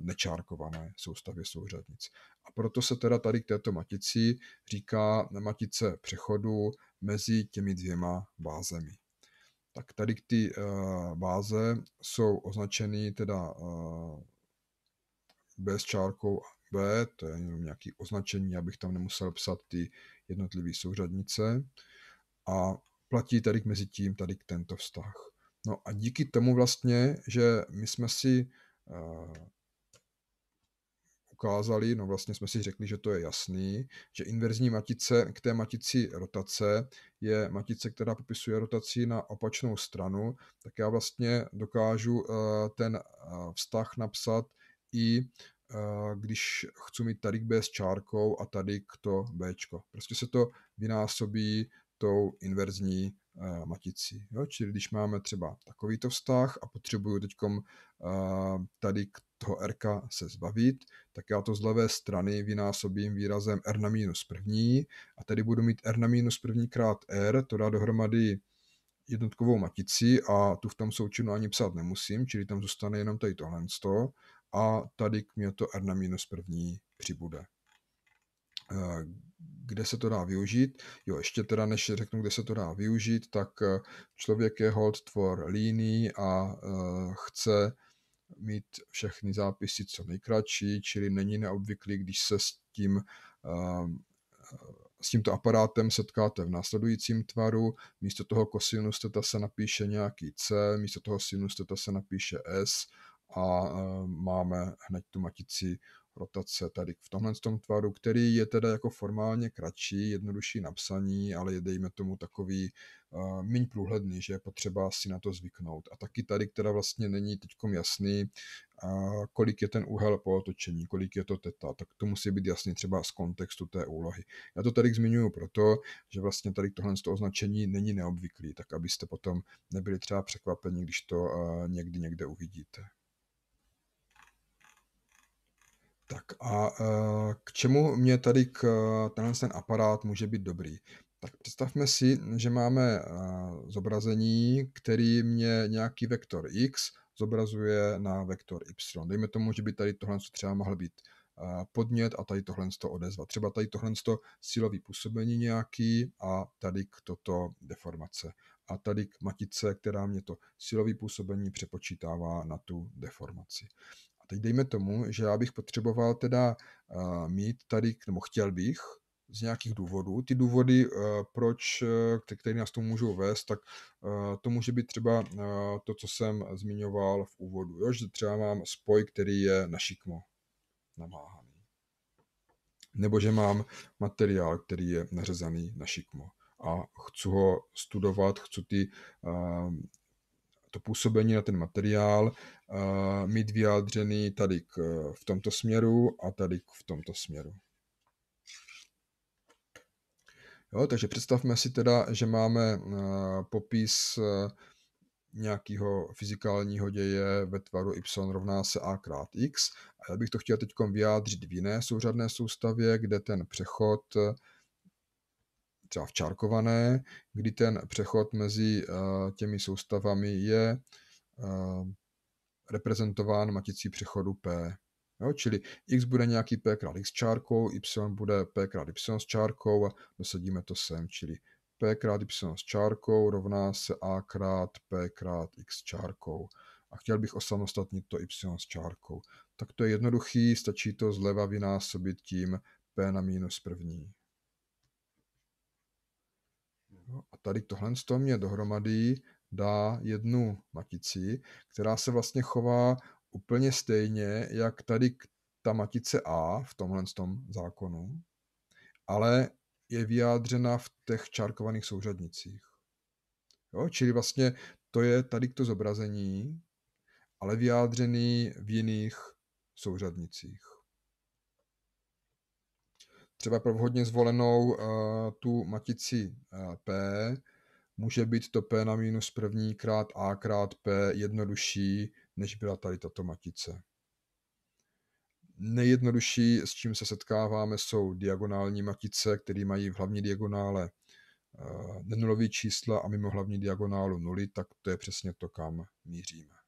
nečárkované soustavě souřadnic. A proto se teda tady k této matici říká matice přechodu mezi těmi dvěma vázemi. Tak tady ty váze eh, jsou označeny teda eh, B s čárkou a B, to je jenom nějaké označení, abych tam nemusel psat ty jednotlivé souřadnice. A platí tady mezi tím tady k tento vztah. No a díky tomu vlastně, že my jsme si eh, ukázali, no vlastně jsme si řekli, že to je jasný, že inverzní matice k té matici rotace je matice, která popisuje rotaci na opačnou stranu, tak já vlastně dokážu eh, ten eh, vztah napsat i eh, když chci mít tady B s čárkou a tady k to B. Prostě se to vynásobí tou inverzní eh, maticí. Jo? Čili když máme třeba takovýto vztah a potřebuju teď eh, tady k toho R se zbavit, tak já to z levé strany vynásobím výrazem R na minus první a tady budu mít R na minus první krát R, to dá dohromady jednotkovou matici a tu v tom součinu ani psát nemusím, čili tam zůstane jenom tady tohle a tady k mě to R na minus první přibude eh, kde se to dá využít. Jo, ještě teda, než řeknu, kde se to dá využít, tak eh, člověk je hold tvor líný a eh, chce mít všechny zápisy co nejkratší, čili není neobvyklý, když se s tím ehm, s tímto aparátem setkáte v následujícím tvaru, místo toho kosinus teta se napíše nějaký C, místo toho sinus teta se napíše S a eh, máme hned tu matici rotace tady v tomhle tom tvaru, který je teda jako formálně kratší, jednodušší napsaní, ale je dejme tomu takový uh, méně průhledný, že je potřeba si na to zvyknout. A taky tady, která vlastně není teď jasný, uh, kolik je ten úhel po otočení, kolik je to teta, tak to musí být jasný třeba z kontextu té úlohy. Já to tady zmiňuju proto, že vlastně tady tohle z toho označení není neobvyklý, tak abyste potom nebyli třeba překvapeni, když to uh, někdy někde uvidíte. Tak a e, k čemu mě tady k, e, tenhle ten aparát může být dobrý? Tak představme si, že máme e, zobrazení, který mě nějaký vektor x zobrazuje na vektor y. Dejme tomu, že by tady tohle třeba mohl být podnět a tady tohle to odezva. Třeba tady tohle to sílový působení nějaký a tady k toto deformace. A tady k matice, která mě to sílový působení přepočítává na tu deformaci. Teď dejme tomu, že já bych potřeboval teda eh, mít tady, nebo chtěl bych z nějakých důvodů. Ty důvody, eh, proč, eh, které nás tomu můžou vést, tak to může být třeba to, co jsem zmiňoval v úvodu, jo? že třeba mám spoj, který je na šikmo namáhaný. Nebo že mám materiál, který je nařezaný na šikmo a chci ho studovat, chci ty to působení na ten materiál mít vyjádřený tady k, v tomto směru a tady k v tomto směru. Jo, takže představme si teda, že máme popis nějakého fyzikálního děje ve tvaru y rovná se a krát x. A já bych to chtěl teď vyjádřit v jiné souřadné soustavě, kde ten přechod třeba včárkované, kdy ten přechod mezi eh, těmi soustavami je eh, reprezentován maticí přechodu P. Jo, čili x bude nějaký p krát x čárkou, y bude p krát y s čárkou a dosadíme to sem, čili p krát y s čárkou rovná se a krát p krát x čárkou. A chtěl bych osamostatnit to y s čárkou. Tak to je jednoduchý, stačí to zleva vynásobit tím p na minus první. Jo? No a tady tohle z toho mě dohromady dá jednu matici, která se vlastně chová úplně stejně, jak tady ta matice A v tomhle tom zákonu, ale je vyjádřena v těch čárkovaných souřadnicích. Jo? Čili vlastně to je tady to zobrazení, ale vyjádřený v jiných souřadnicích třeba pro vhodně zvolenou eh, tu matici eh, P může být to P na minus první krát A krát P jednodušší, než byla tady tato matice. Nejjednodušší, s čím se setkáváme, jsou diagonální matice, které mají v hlavní diagonále eh, nenulový čísla a mimo hlavní diagonálu nuly, tak to je přesně to, kam míříme.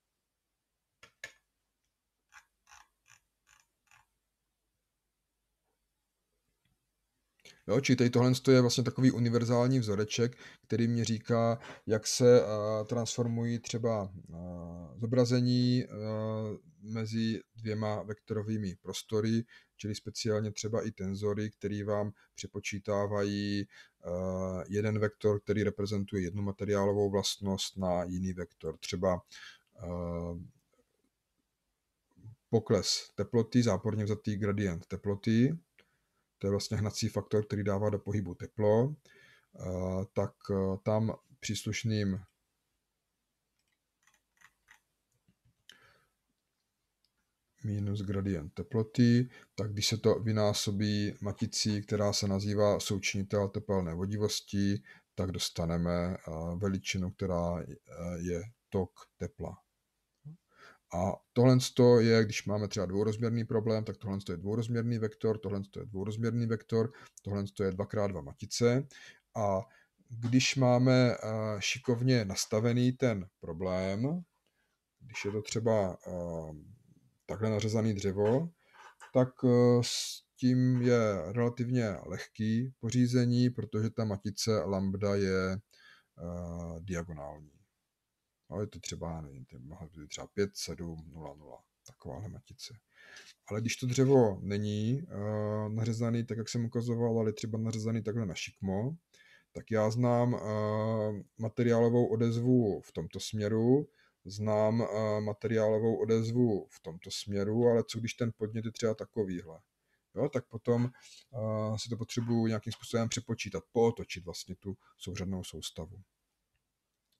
Jo, či tady tohle je vlastně takový univerzální vzoreček, který mě říká, jak se eh, transformují třeba eh, zobrazení eh, mezi dvěma vektorovými prostory, čili speciálně třeba i tenzory, které vám přepočítávají jeden vektor, který reprezentuje jednu materiálovou vlastnost na jiný vektor, třeba pokles teploty, záporně vzatý gradient teploty, to je vlastně hnací faktor, který dává do pohybu teplo, tak e, tam příslušným minus gradient teploty, tak když se to vynásobí maticí, která se nazývá součinitel tepelné vodivosti, tak dostaneme e, veličinu, která e, je tok tepla. A tohle je, když máme třeba dvourozměrný problém, tak tohle je dvourozměrný vektor, tohle je dvourozměrný vektor, tohle je 2x2 matice. A když máme eh, šikovně nastavený ten problém, když je to třeba eh, takhle nařezaný dřevo, tak eh, s tím je relativně lehký pořízení, protože ta matice lambda je diagonální. Ale je to třeba, nevím, to mohlo být třeba 5, 7, 0, 0, takováhle matice. Ale když to dřevo není uh, eh, nařezané tak, jak jsem ukazoval, ale třeba nařezané takhle na šikmo, tak já znám uh, materiálovou odezvu v tomto směru, znám uh, materiálovou odezvu v tomto směru, ale co když ten podnět je třeba takovýhle. Jo, tak potom uh, si to potřebuju nějakým způsobem přepočítat, pootočit vlastně tu souřadnou soustavu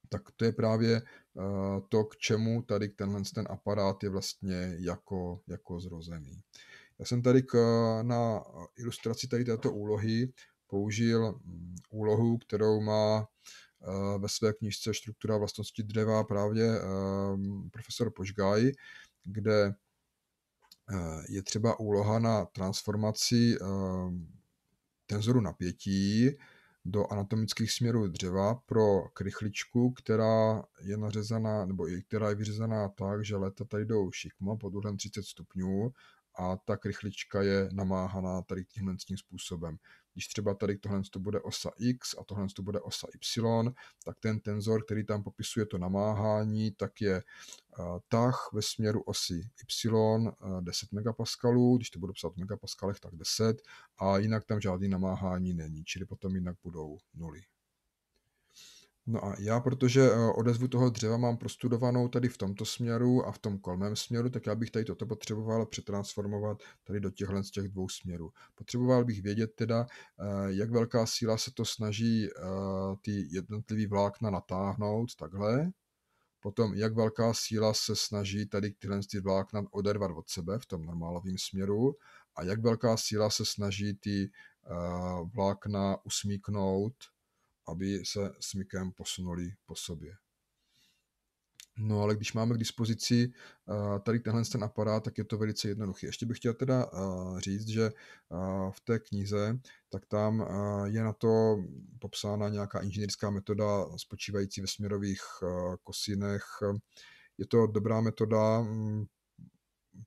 tak to je právě eh, to, k čemu tady tenhle ten aparát je vlastně jako, jako zrozený. Já jsem tady k, na ilustraci tady této úlohy použil mm, úlohu, kterou má eh, ve své knižce Struktura vlastnosti dřeva právě eh, profesor Požgaj, kde je třeba úloha na transformaci tenzoru napětí do anatomických směrů dřeva pro krychličku, která je nařezaná, nebo která je vyřezaná tak, že léta tady jdou šikmo pod úhlem 30 stupňů a ta krychlička je namáhaná tady tímhle tím způsobem. Když třeba tady tohle to bude osa X a tohle to bude osa Y, tak ten tenzor, který tam popisuje to namáhání, tak je eh, tah ve směru osy Y 10 eh, MPa, když to budu psát v megapaskalech, tak 10 a jinak tam žádný namáhání není, čili potom jinak budou nuly. No a já, protože eh, odezvu toho dřeva mám prostudovanou tady v tomto směru a v tom kolmém směru, tak já bych tady toto potřeboval přetransformovat tady do těchhle z těch dvou směrů. Potřeboval bych vědět teda, eh, jak velká síla se to snaží eh, ty jednotlivý vlákna natáhnout takhle, potom jak velká síla se snaží tady tyhle ty vlákna odervat od sebe v tom normálovém směru a jak velká síla se snaží ty vlákna usmíknout aby se s Mikem posunuli po sobě. No ale když máme k dispozici eh, tady tenhle ten aparát, tak je to velice jednoduché. Ještě bych chtěl teda eh, říct, že eh, v té knize, tak tam je na to popsána nějaká inženýrská metoda spočívající ve směrových kosinech. Je to dobrá metoda, mm,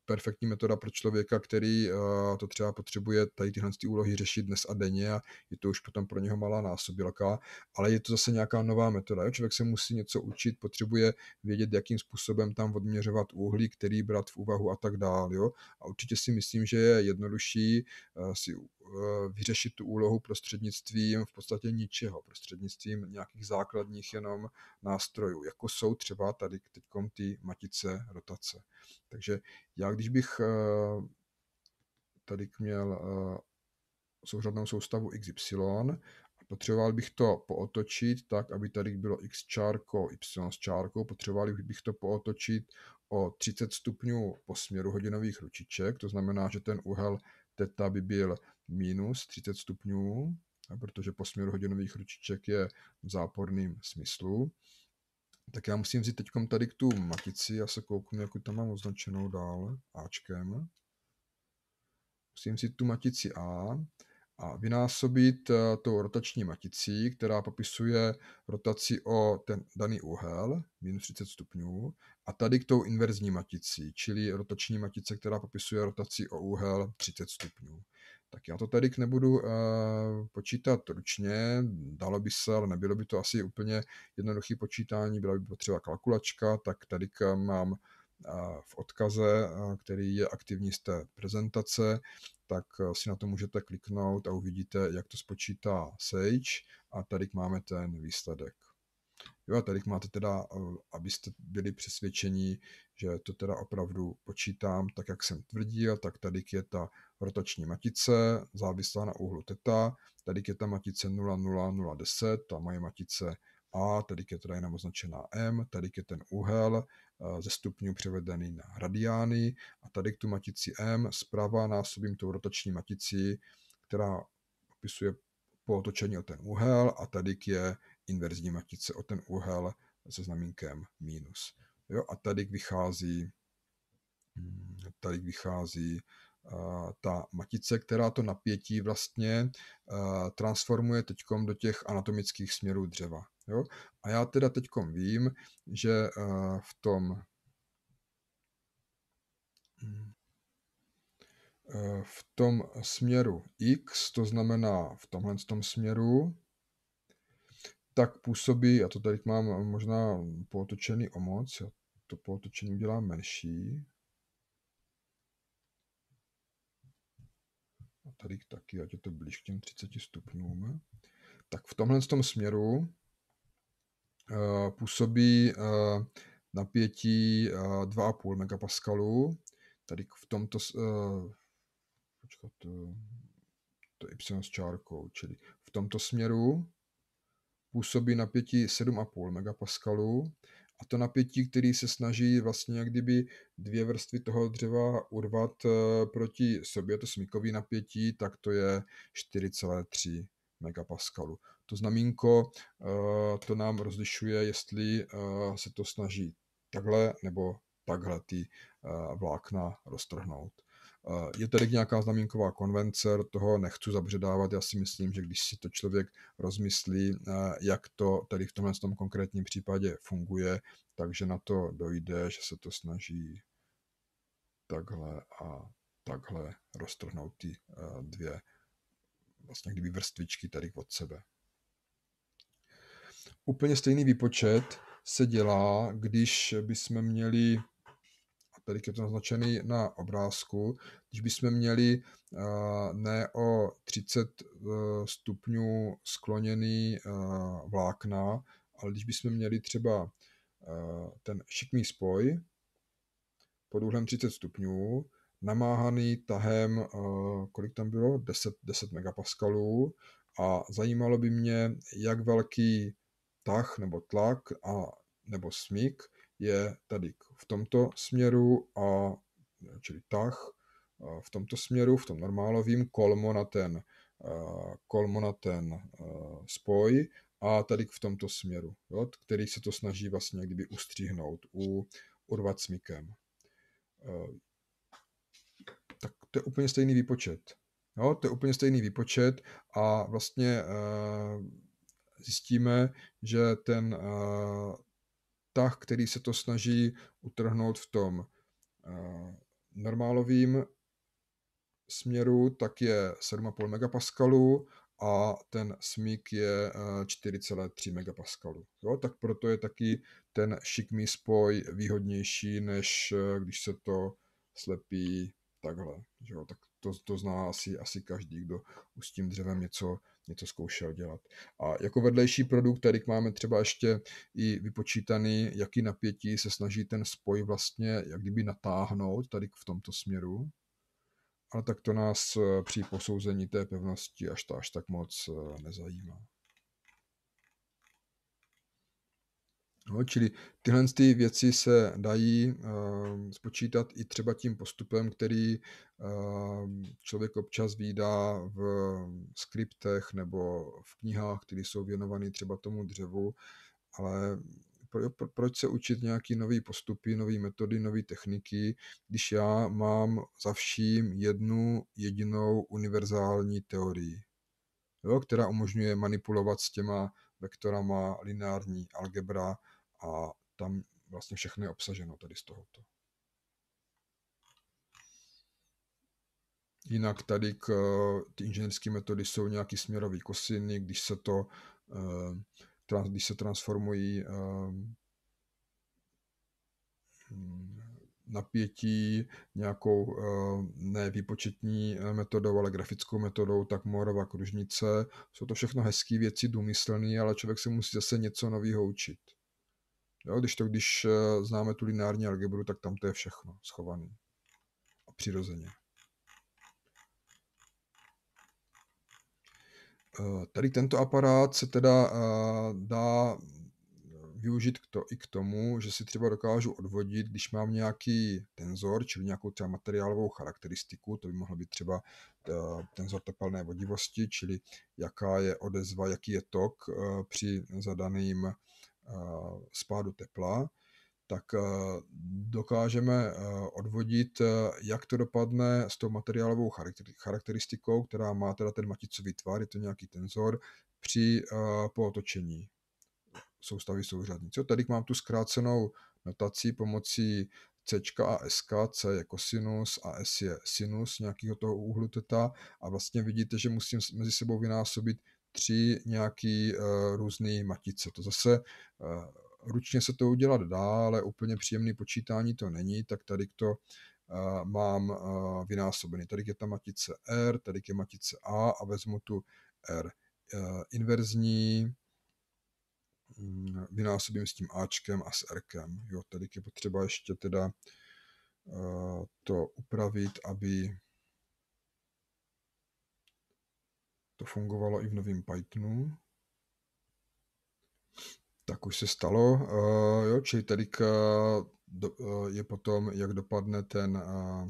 perfektní metoda pro člověka, který eh, to třeba potřebuje tady tyhle ty úlohy řešit dnes a denně a je to už potom pro něho malá násobilka, ale je to zase nějaká nová metoda. Jo? Člověk se musí něco učit, potřebuje vědět, jakým způsobem tam odměřovat uhlí, který brát v úvahu a tak dále. A určitě si myslím, že je jednodušší eh, si Eh, vyřešit tu úlohu prostřednictvím v podstatě ničeho, prostřednictvím nějakých základních jenom nástrojů, jako jsou třeba tady teď ty matice rotace. Takže já, když bych eh, tady měl eh, souřadnou soustavu XY potřeboval bych to pootočit tak, aby tady bylo x čárko, y s čárkou, potřeboval bych to pootočit o 30 stupňů po směru hodinových ručiček, to znamená, že ten úhel teta by byl minus 30 stupňů, protože po směru hodinových ručiček je v záporném smyslu. Tak já musím vzít teď tady k tu matici, já se kouknu, jakou tam mám označenou dál, Ačkem. Musím vzít tu matici A a vynásobit eh, tou rotační maticí, která popisuje rotaci o ten daný úhel, minus 30 stupňů, a tady k tou inverzní matici, čili rotační matice, která popisuje rotaci o úhel 30 stupňů. Tak já to tady nebudu uh, počítat ručně, dalo by se, ale nebylo by to asi úplně jednoduché počítání, byla by potřeba kalkulačka, tak tady mám uh, v odkaze, eh, který je aktivní z té prezentace, tak si na to můžete kliknout a uvidíte, jak to spočítá Sage a tady máme ten výsledek. Jo a tady máte teda, eh, abyste byli přesvědčeni, že to teda opravdu počítám tak, jak jsem tvrdil, tak tady je ta rotační matice závislá na úhlu teta, tady je ta matice 10, ta moje matice a, tady je teda jenom označená M, tady je ten úhel eh, ze stupňů převedený na radiány a tady k tu matici M zprava násobím tu rotační matici, která popisuje po otočení o ten úhel a tady je inverzní matice o ten úhel se znamínkem minus. Jo, a tady vychází, mm, tady vychází uh, ta matice, která to napětí vlastně uh, transformuje teď do těch anatomických směrů dřeva. Jo? A já teda teď vím, že uh, v tom mm, v tom směru x, to znamená v tomhle tom směru, tak působí, a to tady mám možná pootočený o moc, to pootočení udělám menší. A tady taky, ať je to blíž k těm 30 stupňům. Tak v tomhle tom směru eh, působí eh, napětí 2,5 eh, MPa. Tady v tomto, počkat, to je Y s čárkou, čili v tomto směru působí napětí 7,5 MPa a to napětí, který se snaží vlastně jak kdyby dvě vrstvy toho dřeva urvat eh, proti sobě, to smíkový napětí, tak to je 4,3 MPa. To znamínko eh, to nám rozlišuje, jestli eh, se to snaží takhle nebo takhle ty vlákna roztrhnout. Je tady nějaká znamínková konvence, do toho nechci zabředávat. Já si myslím, že když si to člověk rozmyslí, eh, jak to tady v tomhle tom konkrétním případě funguje, takže na to dojde, že se to snaží takhle a takhle roztrhnout ty eh, dvě vlastně kdyby vrstvičky tady od sebe. Úplně stejný výpočet se dělá, když bychom měli tady je to naznačený na obrázku, když bychom měli eh, ne o 30 eh, stupňů skloněný eh, vlákna, ale když bychom měli třeba ten šikmý spoj pod úhlem 30 stupňů, namáhaný tahem, kolik tam bylo, 10, 10 megapaskalů a zajímalo by mě, jak velký tah nebo tlak a nebo smyk je tady v tomto směru a e, čili tah e, v tomto směru, v tom normálovém, kolmo na ten, e, kolmo na ten spoj a tady v tomto směru, jo, který se to snaží vlastně kdyby ustříhnout, u, urvat smykem. Tak to je úplně stejný výpočet. Jo, to je úplně stejný výpočet a vlastně zjistíme, že ten, tah, který se to snaží utrhnout v tom eh, normálovým směru, tak je 7,5 MPa a ten smík je 4,3 eh, MPa. Jo, tak proto je taky ten šikmý spoj výhodnější, než eh, když se to slepí takhle. Jo, tak to, to zná asi, asi každý, kdo už s tím dřevem něco něco zkoušel dělat. A jako vedlejší produkt tady máme třeba ještě i vypočítaný, jaký napětí se snaží ten spoj vlastně jak kdyby natáhnout tady v tomto směru. Ale tak to nás při posouzení té pevnosti až, ta, až tak moc eh, nezajímá. No, čili tyhle ty věci se dají uh, spočítat i třeba tím postupem, který uh, člověk občas výdá v skriptech nebo v knihách, které jsou věnované třeba tomu dřevu, ale pro, pro, proč se učit nějaký nový postupy, nové metody, nové techniky, když já mám za vším jednu jedinou univerzální teorii, jo, která umožňuje manipulovat s těma vektorama lineární algebra, a tam vlastně všechno je obsaženo tady z tohoto. Jinak tady k, ty inženýrské metody jsou nějaký směrový kosiny, když se to eh, když se transformují eh, napětí nějakou eh, ne výpočetní metodou, ale grafickou metodou, tak morová kružnice. Jsou to všechno hezké věci, důmyslné, ale člověk se musí zase něco nového učit. Jo, když to, když eh, známe tu lineární algebru, tak tam to je všechno schované a přirozeně. Eh, tady tento aparát se teda eh, dá využít k to, i k tomu, že si třeba dokážu odvodit, když mám nějaký tenzor, čili nějakou třeba materiálovou charakteristiku, to by mohlo být třeba tenzor tepelné vodivosti, čili jaká je odezva, jaký je tok při zadaným spádu tepla, tak dokážeme odvodit, jak to dopadne s tou materiálovou charakteristikou, která má teda ten maticový tvar, je to nějaký tenzor, při pootočení soustavy souřadnic. Co tady mám tu zkrácenou notaci pomocí C a S, C je kosinus a S je sinus nějakého toho úhlu teta a vlastně vidíte, že musím mezi sebou vynásobit tři nějaký eh, různé matice. To zase eh, ručně se to udělat dá, ale úplně příjemný počítání to není, tak tady to eh, mám vynásobený. Tady je ta matice R, tady je matice A a vezmu tu R inverzní, mm, vynásobím s tím Ačkem a s Rkem. Jo, tady je potřeba ještě teda to upravit, aby To fungovalo i v novém Pythonu. Tak už se stalo, uh, jo, čili tady k, do, uh, je potom, jak dopadne ten uh,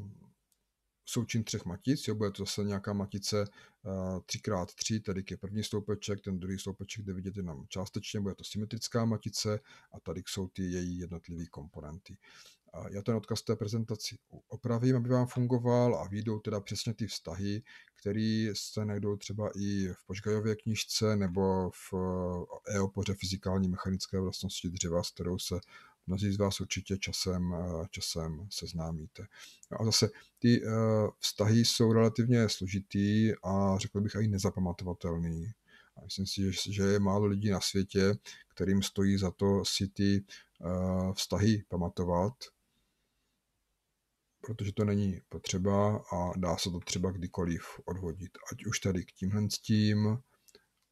součin třech matic, jo, bude to zase nějaká matice uh, 3x3, tedy je první sloupeček, ten druhý sloupeček jde vidět jenom částečně, bude to symetrická matice a tady jsou ty její jednotlivé komponenty. Uh, já ten odkaz té prezentaci opravím, aby vám fungoval a výjdou teda přesně ty vztahy, které se najdou třeba i v Požgajově knižce nebo v eh, EOPoře fyzikální mechanické vlastnosti dřeva, s kterou se mnozí z vás určitě časem, eh, časem seznámíte. No a zase ty eh, vztahy jsou relativně složitý a řekl bych i nezapamatovatelný. A myslím si, že je málo lidí na světě, kterým stojí za to si ty vztahy pamatovat, protože to není potřeba a dá se to třeba kdykoliv odvodit, ať už tady k tímhle s tím,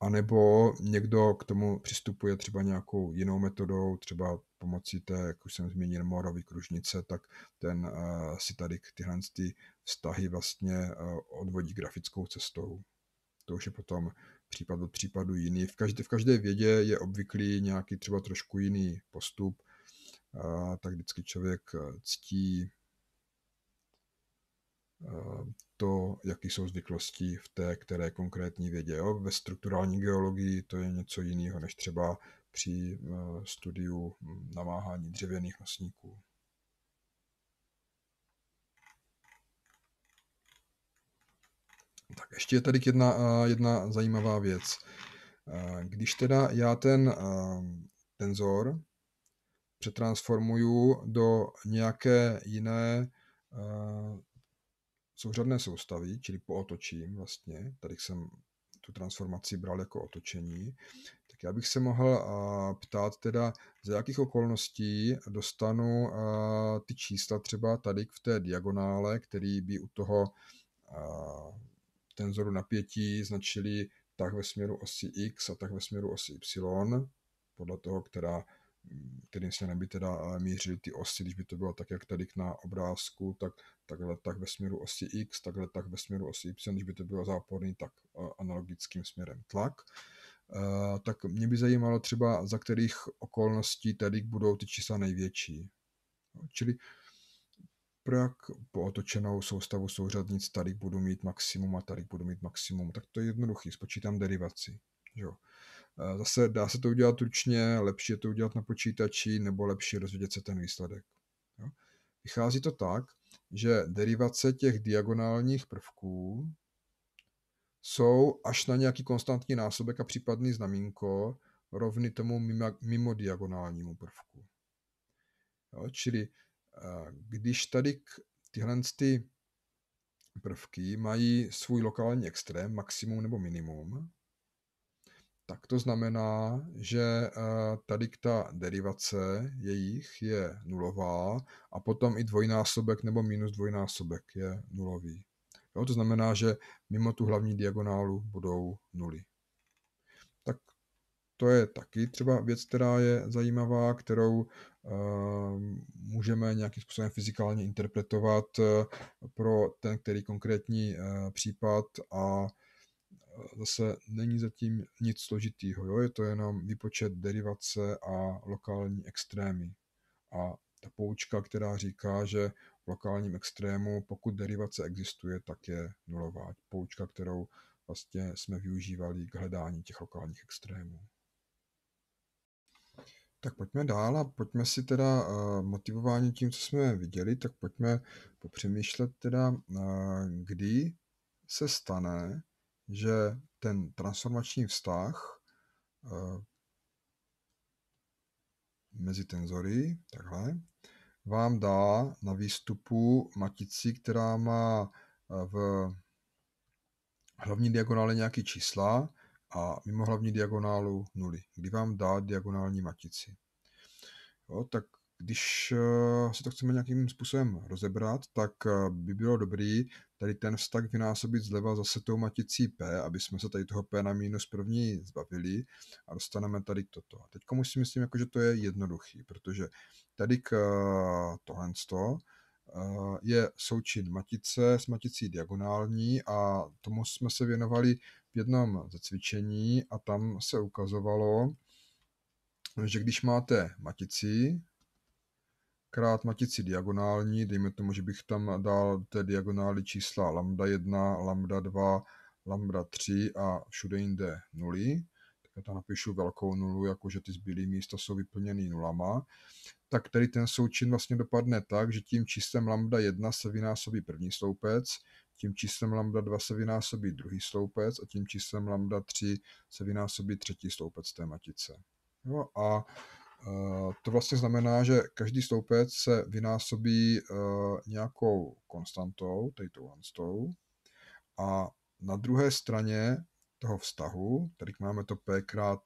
anebo někdo k tomu přistupuje třeba nějakou jinou metodou, třeba pomocí té, jak už jsem zmínil, morový kružnice, tak ten uh, si tady k tyhle ty vztahy vlastně uh, odvodí grafickou cestou. To už je potom případ od případu jiný. V každé, v každé vědě je obvyklý nějaký třeba trošku jiný postup, uh, tak vždycky člověk ctí to, jaký jsou zvyklosti v té které konkrétní vědě. Jo? Ve strukturální geologii to je něco jiného než třeba při eh, studiu hm, namáhání dřevěných nosníků. Tak ještě je tady jedna, eh, jedna zajímavá věc. Eh, když teda já ten tenzor přetransformuju do nějaké jiné souřadné soustavy, čili pootočím vlastně, tady jsem tu transformaci bral jako otočení, tak já bych se mohl ptát teda, za jakých okolností dostanu ty čísla třeba tady v té diagonále, který by u toho tenzoru napětí značili tak ve směru osy x a tak ve směru osy y, podle toho, která kterým směrem by teda eh, mířily ty osy, když by to bylo tak, jak tady na obrázku, tak takhle tak ve směru osy X, takhle tak ve směru osy Y, když by to bylo záporný, tak eh, analogickým směrem tlak. Eh, tak mě by zajímalo třeba, za kterých okolností tady budou ty čísla největší. Čili pro jak po otočenou soustavu souřadnic tady budu mít maximum a tady budu mít maximum, tak to je jednoduchý, spočítám derivaci. Jo. Eh, zase dá se to udělat ručně, lepší je to udělat na počítači, nebo lepší rozvědět se ten výsledek. Jo? Vychází to tak, že derivace těch diagonálních prvků jsou až na nějaký konstantní násobek a případný znamínko rovny tomu mimo, mimo diagonálnímu prvku. Jo? Čili eh, když tady k, tyhle ty prvky mají svůj lokální extrém, maximum nebo minimum, tak to znamená, že eh, tady ta derivace jejich je nulová a potom i dvojnásobek nebo minus dvojnásobek je nulový. Jo, to znamená, že mimo tu hlavní diagonálu budou nuly. Tak to je taky třeba věc, která je zajímavá, kterou eh, můžeme nějakým způsobem fyzikálně interpretovat eh, pro ten který konkrétní případ a zase není zatím nic složitýho, jo? je to jenom výpočet derivace a lokální extrémy. A ta poučka, která říká, že v lokálním extrému, pokud derivace existuje, tak je nulová. Poučka, kterou vlastně jsme využívali k hledání těch lokálních extrémů. Tak pojďme dál a pojďme si teda eh, motivování tím, co jsme viděli, tak pojďme popřemýšlet teda, eh, kdy se stane, že ten transformační vztah eh, mezi tenzory, takhle, vám dá na výstupu matici, která má eh, v hlavní diagonále nějaký čísla a mimo hlavní diagonálu nuly, kdy vám dá diagonální matici. Jo, tak když eh, si to chceme nějakým způsobem rozebrat, tak eh, by bylo dobré tady ten vztah vynásobit zleva zase tou maticí P, aby jsme se tady toho P na minus první zbavili a dostaneme tady toto. A teď si myslím, jako, že to je jednoduchý, protože tady k eh, tohle je součin matice s maticí diagonální a tomu jsme se věnovali v jednom ze cvičení a tam se ukazovalo, že když máte matici krát matici diagonální, dejme tomu, že bych tam dal té diagonály čísla lambda 1, lambda 2, lambda 3 a všude jinde nuly, tak já tam napíšu velkou nulu, jakože ty zbylé místa jsou vyplněny nulama, tak tady ten součin vlastně dopadne tak, že tím číslem lambda 1 se vynásobí první sloupec, tím číslem lambda 2 se vynásobí druhý sloupec a tím číslem lambda 3 se vynásobí třetí sloupec té matice. No a Eh, to vlastně znamená, že každý sloupec se vynásobí eh, nějakou konstantou, tady tou tou, a na druhé straně toho vztahu, tady máme to p krát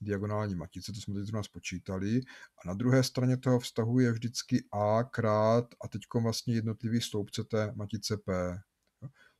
diagonální matice, to jsme teď zrovna spočítali, a na druhé straně toho vztahu je vždycky a krát a teď vlastně jednotlivý sloupce té matice p.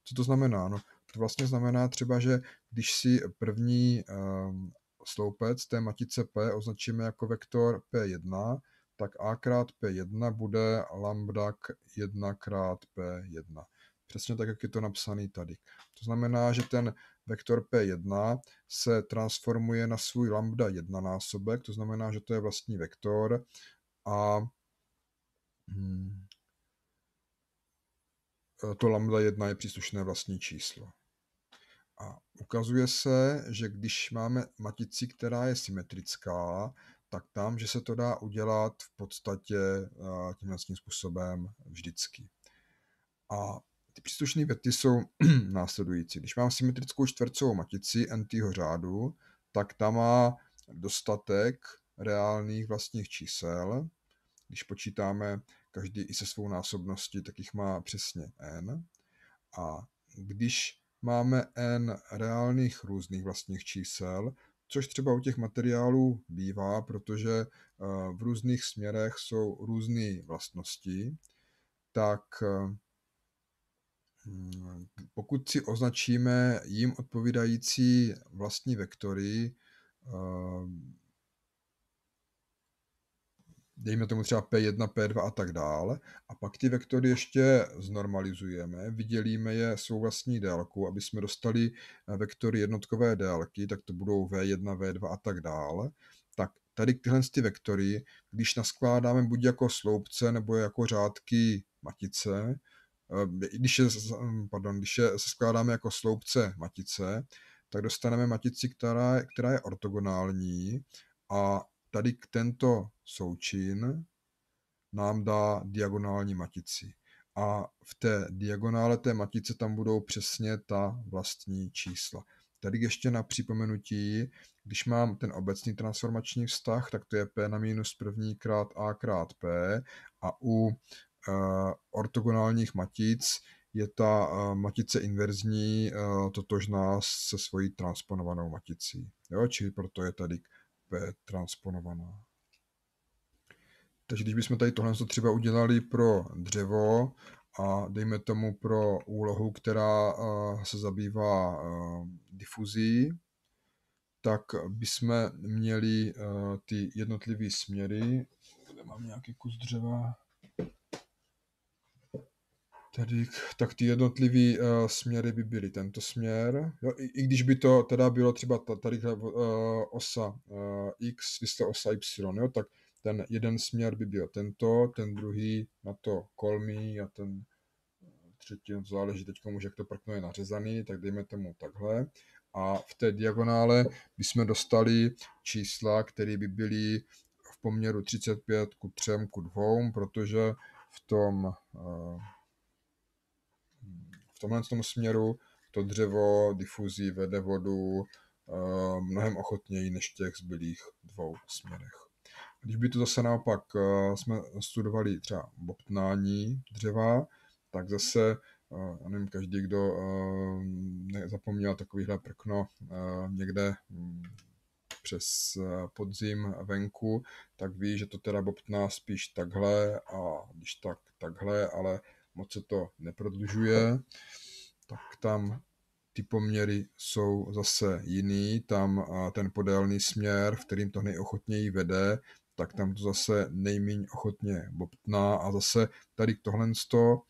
Co to znamená? No, to vlastně znamená třeba, že když si první ehm, sloupec té matice P označíme jako vektor P1, tak A krát P1 bude lambda 1 krát P1. Přesně tak, jak je to napsané tady. To znamená, že ten vektor P1 se transformuje na svůj lambda 1 násobek, to znamená, že to je vlastní vektor a hmm, to lambda 1 je příslušné vlastní číslo. A ukazuje se, že když máme matici, která je symetrická, tak tam, že se to dá udělat v podstatě eh, tímhle tím způsobem vždycky. A ty příslušné věty jsou následující. Když mám symetrickou čtvercovou matici n řádu, tak ta má dostatek reálných vlastních čísel. Když počítáme každý i se svou násobností, tak jich má přesně n. A když máme n reálných různých vlastních čísel, což třeba u těch materiálů bývá, protože eh, v různých směrech jsou různé vlastnosti, tak eh, pokud si označíme jim odpovídající vlastní vektory, eh, dejme tomu třeba P1, P2 a tak dále. A pak ty vektory ještě znormalizujeme, vydělíme je svou vlastní délku, aby jsme dostali eh, vektory jednotkové délky, tak to budou V1, V2 a tak dále. Tak tady tyhle ty vektory, když naskládáme buď jako sloupce nebo jako řádky matice, eh, když je, pardon, když je skládáme jako sloupce matice, tak dostaneme matici, která, která je ortogonální a tady k tento součin nám dá diagonální matici. A v té diagonále té matice tam budou přesně ta vlastní čísla. Tady ještě na připomenutí, když mám ten obecný transformační vztah, tak to je p na minus první krát a krát p a u uh, ortogonálních matic je ta uh, matice inverzní uh, totožná se svojí transponovanou maticí. Jo? Čili proto je tady p transponovaná. Takže když bychom tady tohle třeba udělali pro dřevo a dejme tomu pro úlohu, která eh, se zabývá eh, difuzí, tak bychom měli eh, ty jednotlivé směry. Tady mám nějaký kus dřeva. Tedy tak ty jednotlivé uh, směry by byly tento směr. Jo, i, I když by to teda bylo třeba tady uh, eh, osa uh, x, jste osa y, jo, tak ten jeden směr by byl tento, ten druhý na to kolmý a ten třetí, no to záleží teď, jak to prkno je nařezaný, tak dejme tomu takhle. A v té diagonále bychom dostali čísla, které by byly v poměru 35 ku 3 ku 2, protože v tom uh, tomhle tom směru to dřevo difuzí vede vodu eh, mnohem ochotněji než v těch zbylých dvou směrech. Když by to zase naopak eh, jsme studovali třeba bobtnání dřeva, tak zase, eh, já nevím, každý, kdo zapomněl takovýhle prkno někde hm, přes podzim venku, tak ví, že to teda bobtná spíš takhle a když tak takhle, ale moc se to neprodlužuje, tak tam ty poměry jsou zase jiný, tam ten podélný směr, v kterým to nejochotněji vede, tak tam to zase nejméně ochotně bobtná a zase tady tohle to,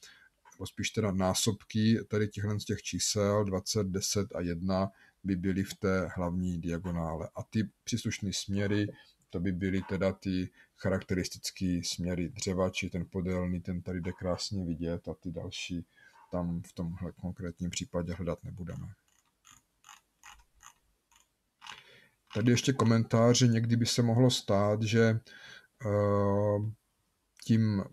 nebo spíš teda násobky tady těchhle z těch čísel 20, 10 a 1 by byly v té hlavní diagonále. A ty příslušné směry to by byly teda ty charakteristické směry dřeva, či ten podélný, ten tady jde krásně vidět a ty další tam v tomhle konkrétním případě hledat nebudeme. Tady ještě komentář, že někdy by se mohlo stát, že eh, tím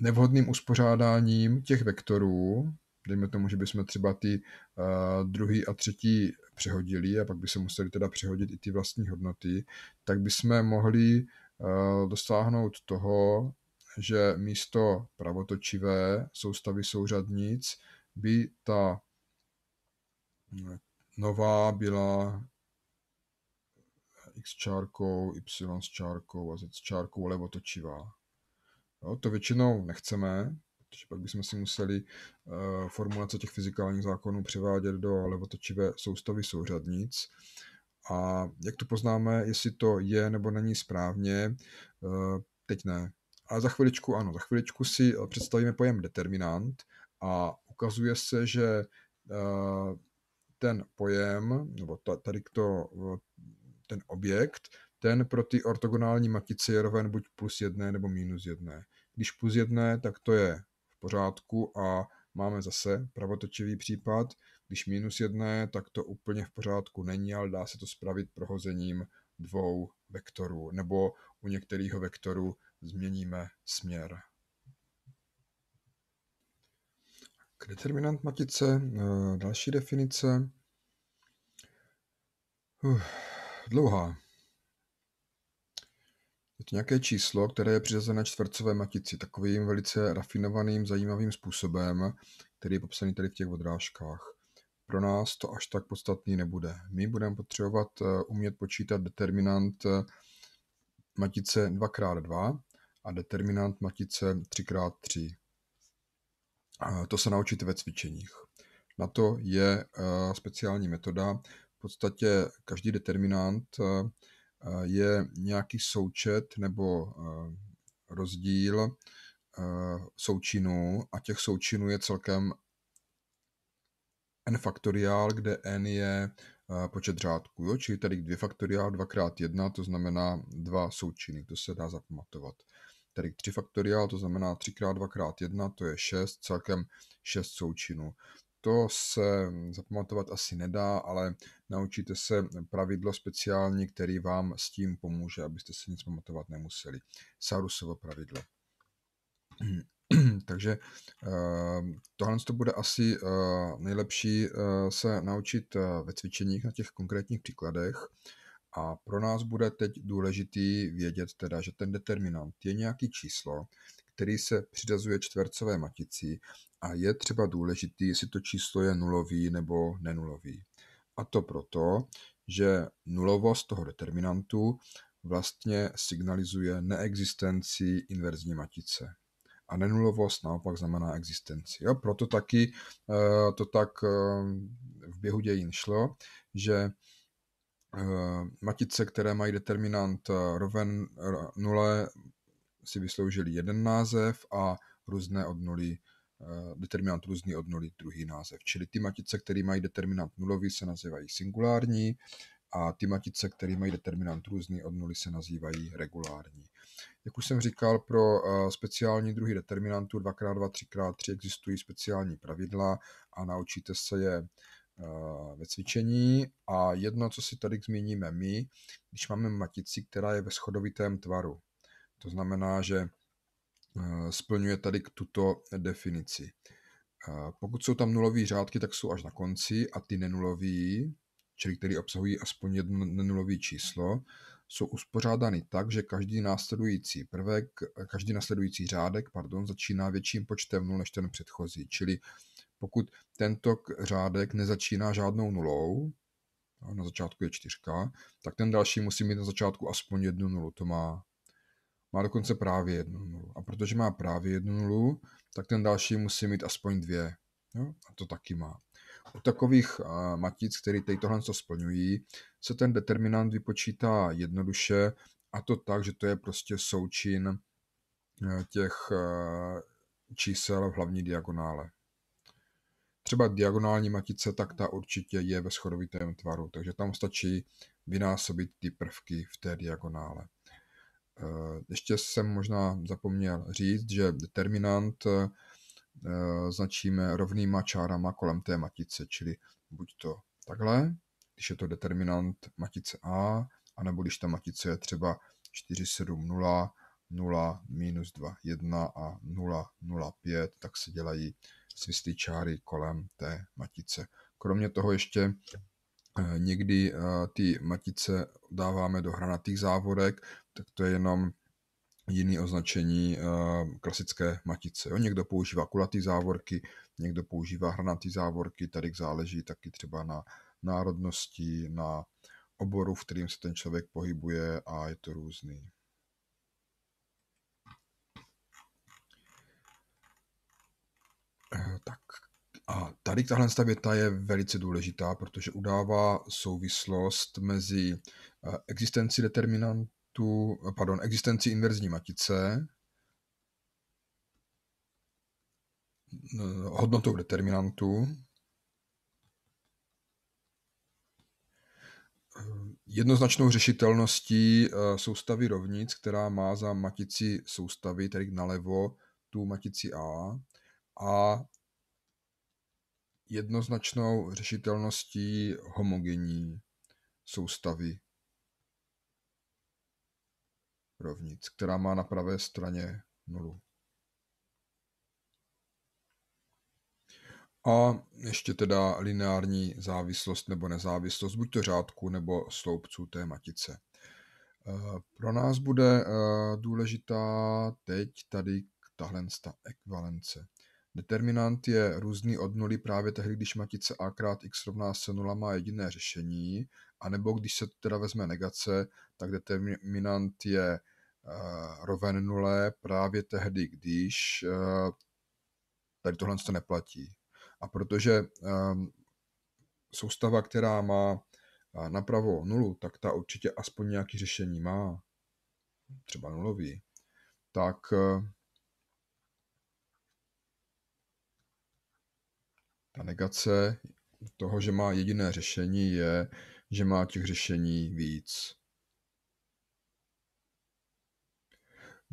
nevhodným uspořádáním těch vektorů dejme tomu, že bychom třeba ty eh, druhý a třetí přehodili a pak by se museli teda přehodit i ty vlastní hodnoty, tak bychom mohli eh, dosáhnout toho, že místo pravotočivé soustavy souřadnic by ta eh, nová byla x čárkou, y s čárkou a z čárkou levotočivá. Jo, to většinou nechceme, protože pak bychom si museli eh, formulace těch fyzikálních zákonů převádět do levotočivé soustavy souřadnic. A jak to poznáme, jestli to je nebo není správně, eh, teď ne. A za chviličku ano, za chviličku si eh, představíme pojem determinant a ukazuje se, že ten pojem, nebo tady to, ten objekt, ten pro ty ortogonální matice je roven buď plus jedné nebo minus jedné. Když plus jedné, tak to je pořádku a máme zase pravotočivý případ. Když minus jedné, tak to úplně v pořádku není, ale dá se to spravit prohozením dvou vektorů, nebo u některého vektoru změníme směr. K determinant matice eh, další definice. Uf, dlouhá to nějaké číslo, které je přiřazené čtvercové matici takovým velice rafinovaným, zajímavým způsobem, který je popsaný tady v těch odrážkách. Pro nás to až tak podstatný nebude. My budeme potřebovat eh, umět počítat determinant eh, matice 2x2 a determinant matice 3x3. To se naučíte ve cvičeních. Na to je eh, speciální metoda. V podstatě každý determinant Eh, je nějaký součet nebo eh, rozdíl eh, součinů a těch součinů je celkem n faktoriál, kde n je počet řádků, jo? čili tady 2 faktoriál 2 krát 1, to znamená dva součiny, to se dá zapamatovat. Tady 3 faktoriál, to znamená 3 krát 2 krát 1, to je 6, celkem 6 součinů. To se hm, zapamatovat asi nedá, ale naučíte se pravidlo speciální, který vám s tím pomůže, abyste si nic pamatovat nemuseli. Saurusovo pravidlo. Takže hm, tohle to bude asi hm, nejlepší se naučit ve cvičeních na těch konkrétních příkladech. A pro nás bude teď důležitý vědět teda, že ten determinant je nějaký číslo, který se přidazuje čtvercové matici a je třeba důležitý, jestli to číslo je nulový nebo nenulový. A to proto, že nulovost toho determinantu vlastně signalizuje neexistenci inverzní matice. A nenulovost naopak znamená existenci. Jo, proto taky eh, to tak eh, v běhu dějin šlo, že eh, matice, které mají determinant roven nule, si vysloužili jeden název a různé od nuly, eh, determinant různý od nuly druhý název. Čili ty matice, které mají determinant nulový, se nazývají singulární a ty matice, které mají determinant různý od nuly, se nazývají regulární. Jak už jsem říkal, pro eh, speciální druhy determinantů 2x2, 3x3 existují speciální pravidla a naučíte se je eh, ve cvičení. A jedno, co si tady zmíníme my, když máme matici, která je ve schodovitém tvaru, to znamená, že eh, splňuje tady tuto definici. Eh, pokud jsou tam nulové řádky, tak jsou až na konci a ty nenulové, čili které obsahují aspoň jedno nenulové číslo, jsou uspořádány tak, že každý následující prvek, každý následující řádek, pardon, začíná větším počtem nul než ten předchozí. Čili pokud tento řádek nezačíná žádnou nulou, na začátku je čtyřka, tak ten další musí mít na začátku aspoň jednu nulu. To má má dokonce právě jednu nulu. A protože má právě jednu nulu, tak ten další musí mít aspoň dvě. Jo? A to taky má. U takových uh, matic, které tady tohle co splňují, se ten determinant vypočítá jednoduše a to tak, že to je prostě součin e, těch uh, čísel v hlavní diagonále. Třeba diagonální matice, tak ta určitě je ve schodovitém tvaru, takže tam stačí vynásobit ty prvky v té diagonále. Eh, ještě jsem možná zapomněl říct, že determinant eh, značíme rovnýma čárama kolem té matice, čili buď to takhle, když je to determinant matice A, anebo když ta matice je třeba 4, 7, 0, 0, minus 2, 1 a 0, 0, 5, tak se dělají svistý čáry kolem té matice. Kromě toho ještě eh, někdy ty matice dáváme do hranatých závorek, tak to je jenom jiný označení eh, klasické matice. Jo? Někdo používá kulatý závorky, někdo používá hranatý závorky, tady záleží taky třeba na národnosti, na oboru, v kterým se ten člověk pohybuje a je to různý. Eh, tak a tady tahle věta je velice důležitá, protože udává souvislost mezi eh, existenci determinant tu, pardon, existenci inverzní matice eh, hodnotou determinantu. Eh, jednoznačnou řešitelností eh, soustavy rovnic, která má za matici soustavy, tedy nalevo, tu matici A, a jednoznačnou řešitelností homogenní soustavy rovnic, která má na pravé straně nulu. A ještě teda lineární závislost nebo nezávislost, buď to řádku nebo sloupců té matice. Eh, pro nás bude eh, důležitá teď tady tahle ekvivalence. Determinant je různý od nuly právě tehdy, když matice a krát x rovná se nula má jediné řešení, anebo když se teda vezme negace, tak determinant je Eh, roven nule právě tehdy, když eh, tady tohle to neplatí. A protože eh, soustava, která má napravo nulu, tak ta určitě aspoň nějaké řešení má, třeba nulový, tak ta negace toho, že má jediné řešení, je, že má těch řešení víc.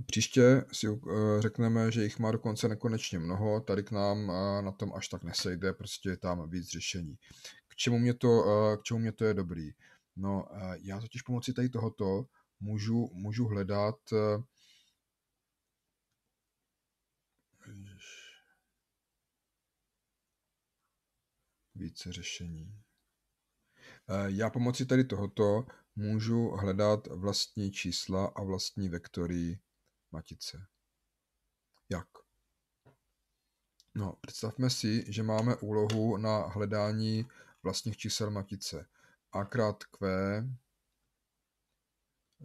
Příště si eh, řekneme, že jich má dokonce nekonečně mnoho, tady k nám eh, na tom až tak nesejde, prostě je tam víc řešení. K čemu mě to, eh, k čemu mě to je dobrý? No, já totiž pomocí tady tohoto můžu, můžu hledat více řešení. Já pomocí tady tohoto můžu hledat vlastní čísla a vlastní vektory matice. Jak? No, představme si, že máme úlohu na hledání vlastních čísel matice. A krát Q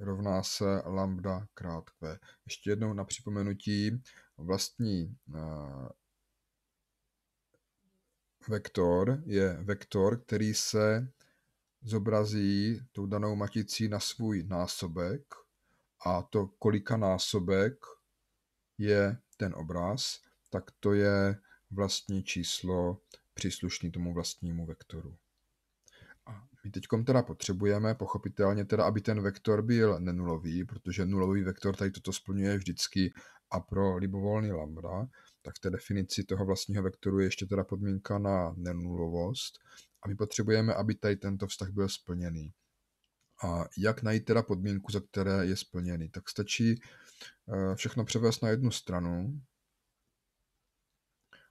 rovná se lambda krát Q. Ještě jednou na připomenutí vlastní eh, vektor je vektor, který se zobrazí tou danou maticí na svůj násobek – a to kolika násobek je ten obraz, tak to je vlastní číslo příslušný tomu vlastnímu vektoru. A my teď teda potřebujeme pochopitelně, teda, aby ten vektor byl nenulový, protože nulový vektor tady toto splňuje vždycky a pro libovolný lambda, tak v té definici toho vlastního vektoru je ještě teda podmínka na nenulovost a my potřebujeme, aby tady tento vztah byl splněný. A jak najít teda podmínku, za které je splněný? Tak stačí eh, všechno převést na jednu stranu.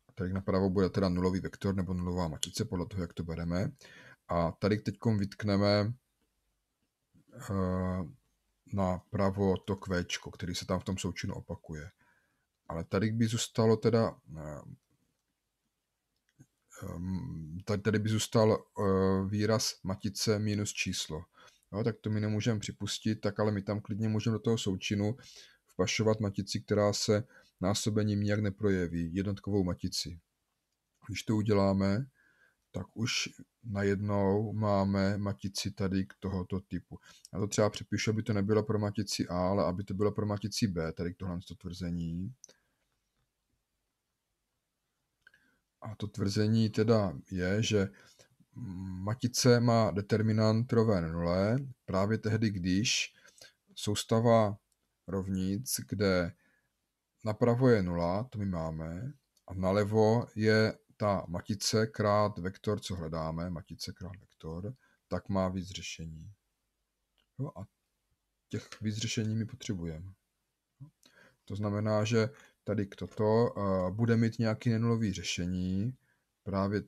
A tady napravo bude teda nulový vektor nebo nulová matice podle toho, jak to bereme. A tady teď vytkneme eh, na pravo to Q, který se tam v tom součinu opakuje. Ale tady by zůstalo teda eh, tady by zůstal výraz matice minus číslo jo, tak to my nemůžeme připustit, tak ale my tam klidně můžeme do toho součinu vpašovat matici, která se násobením nijak neprojeví, jednotkovou matici. Když to uděláme, tak už najednou máme matici tady k tohoto typu. Já to třeba přepíšu, aby to nebylo pro matici A, ale aby to bylo pro matici B, tady k tohle to tvrzení. A to tvrzení teda je, že matice má determinant roven nule právě tehdy, když soustava rovnic, kde napravo je nula, to my máme, a nalevo je ta matice krát vektor, co hledáme, matice krát vektor, tak má víc řešení. Jo, a těch víc řešení my potřebujeme. To znamená, že tady k toto eh, bude mít nějaký nenulový řešení, právě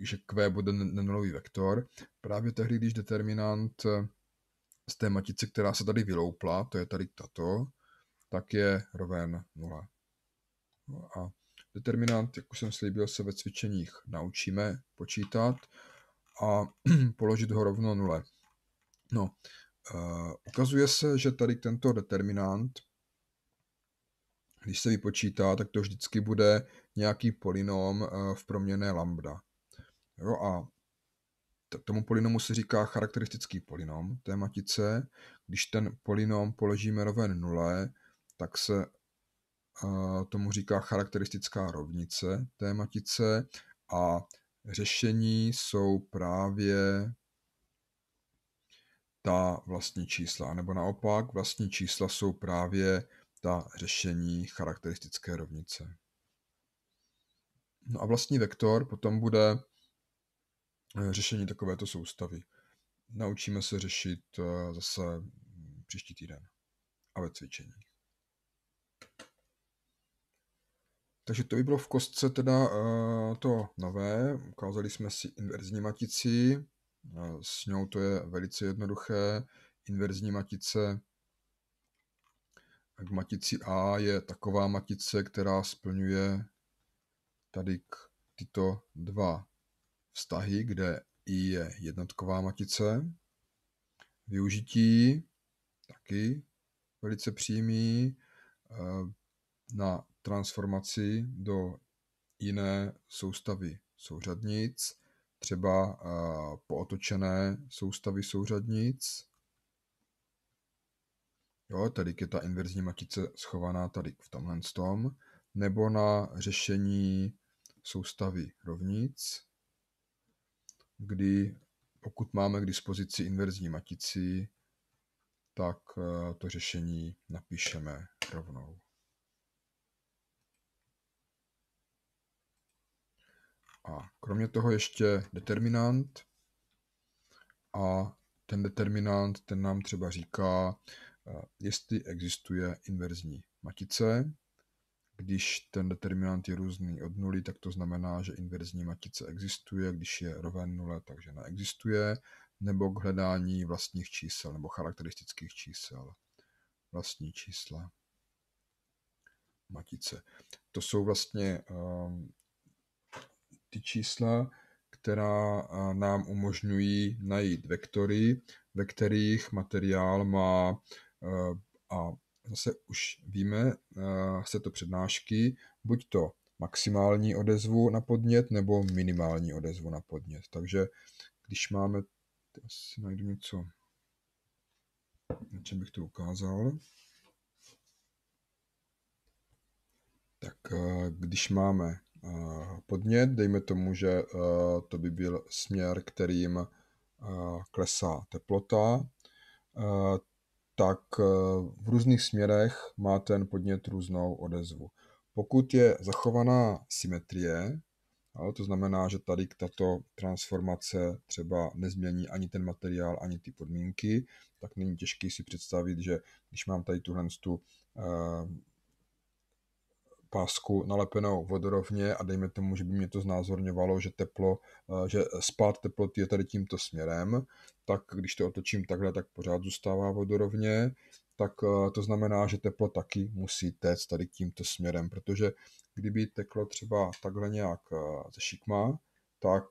že Q bude nenulový vektor, právě tehdy, když determinant eh, z té matice, která se tady vyloupla, to je tady tato, tak je roven 0. No a determinant, jak už jsem slíbil, se ve cvičeních naučíme počítat a položit ho rovno nule. No, uh, ukazuje se, že tady tento determinant, když se vypočítá, tak to vždycky bude nějaký polynom eh, v proměné lambda. Jo, a tomu polynomu se říká charakteristický polynom té matice. Když ten polynom položíme roven nule, tak se tomu říká charakteristická rovnice té matice a řešení jsou právě ta vlastní čísla, nebo naopak vlastní čísla jsou právě ta řešení charakteristické rovnice. No a vlastní vektor potom bude Eh, řešení takovéto soustavy. Naučíme se řešit eh, zase hm, příští týden a ve cvičení. Takže to by bylo v kostce teda eh, to nové. Ukázali jsme si inverzní matici. S ňou to je velice jednoduché. Inverzní matice k matici A je taková matice, která splňuje tady tyto dva vztahy, kde i je jednotková matice. Využití taky velice přímý eh, na transformaci do jiné soustavy souřadnic, třeba eh, pootočené soustavy souřadnic. Jo, tady je ta inverzní matice schovaná tady v tomhle tom, nebo na řešení soustavy rovnic kdy pokud máme k dispozici inverzní matici, tak eh, to řešení napíšeme rovnou. A kromě toho ještě determinant. A ten determinant, ten nám třeba říká, eh, jestli existuje inverzní matice. Když ten determinant je různý od nuly, tak to znamená, že inverzní matice existuje, když je roven nule, takže neexistuje, nebo k hledání vlastních čísel nebo charakteristických čísel. Vlastní čísla matice. To jsou vlastně um, ty čísla, která nám umožňují najít vektory, ve kterých materiál má e, a zase už víme z eh, této přednášky, buď to maximální odezvu na podnět nebo minimální odezvu na podnět. Takže když máme, asi najdu něco, na čem bych to ukázal. Tak eh, když máme eh, podnět, dejme tomu, že to by byl směr, kterým klesá teplota, tak eh, v různých směrech má ten podnět různou odezvu. Pokud je zachovaná symetrie, to znamená, že tady tato transformace třeba nezmění ani ten materiál, ani ty podmínky, tak není těžké si představit, že když mám tady tuhle tu eh, pásku nalepenou vodorovně a dejme tomu, že by mě to znázorňovalo, že teplo, eh, že spát teploty je tady tímto směrem, tak když to otočím takhle, tak pořád zůstává vodorovně, tak eh, to znamená, že teplo taky musí téct tady tímto směrem, protože kdyby teklo třeba takhle nějak eh, ze šikma, tak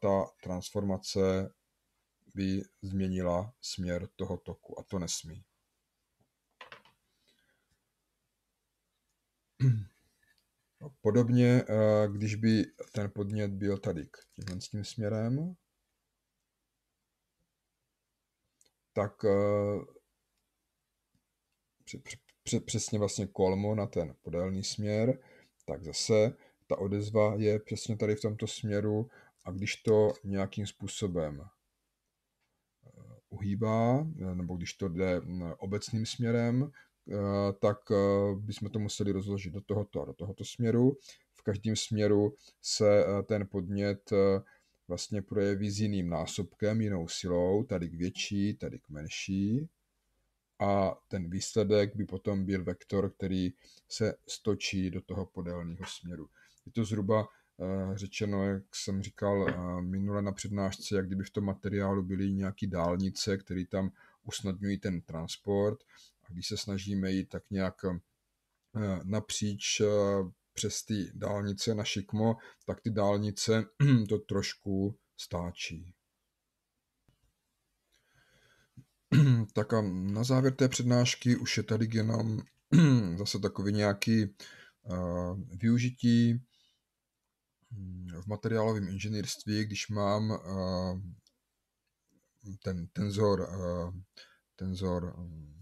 ta transformace by změnila směr toho toku a to nesmí. Podobně, eh, když by ten podnět byl tady k tímhle s tím směrem, tak eh, přesně vlastně kolmo na ten podélný směr, tak zase ta odezva je přesně tady v tomto směru a když to nějakým způsobem eh, uhýbá, nebo když to jde mm, obecným směrem, Eh, tak eh, bychom to museli rozložit do tohoto a do tohoto směru. V každém směru se eh, ten podnět vlastně projeví s jiným násobkem, jinou silou, tady k větší, tady k menší. A ten výsledek by potom byl vektor, který se stočí do toho podélního směru. Je to zhruba řečeno, jak jsem říkal minule na přednášce, jak kdyby v tom materiálu byly nějaké dálnice, které tam usnadňují ten transport když se snažíme jít tak nějak eh, napříč eh, přes ty dálnice na šikmo, tak ty dálnice to trošku stáčí. Tak a na závěr té přednášky už je tady jenom zase takový nějaký eh, využití mm, v materiálovém inženýrství, když mám ten tenzor, tenzor mm,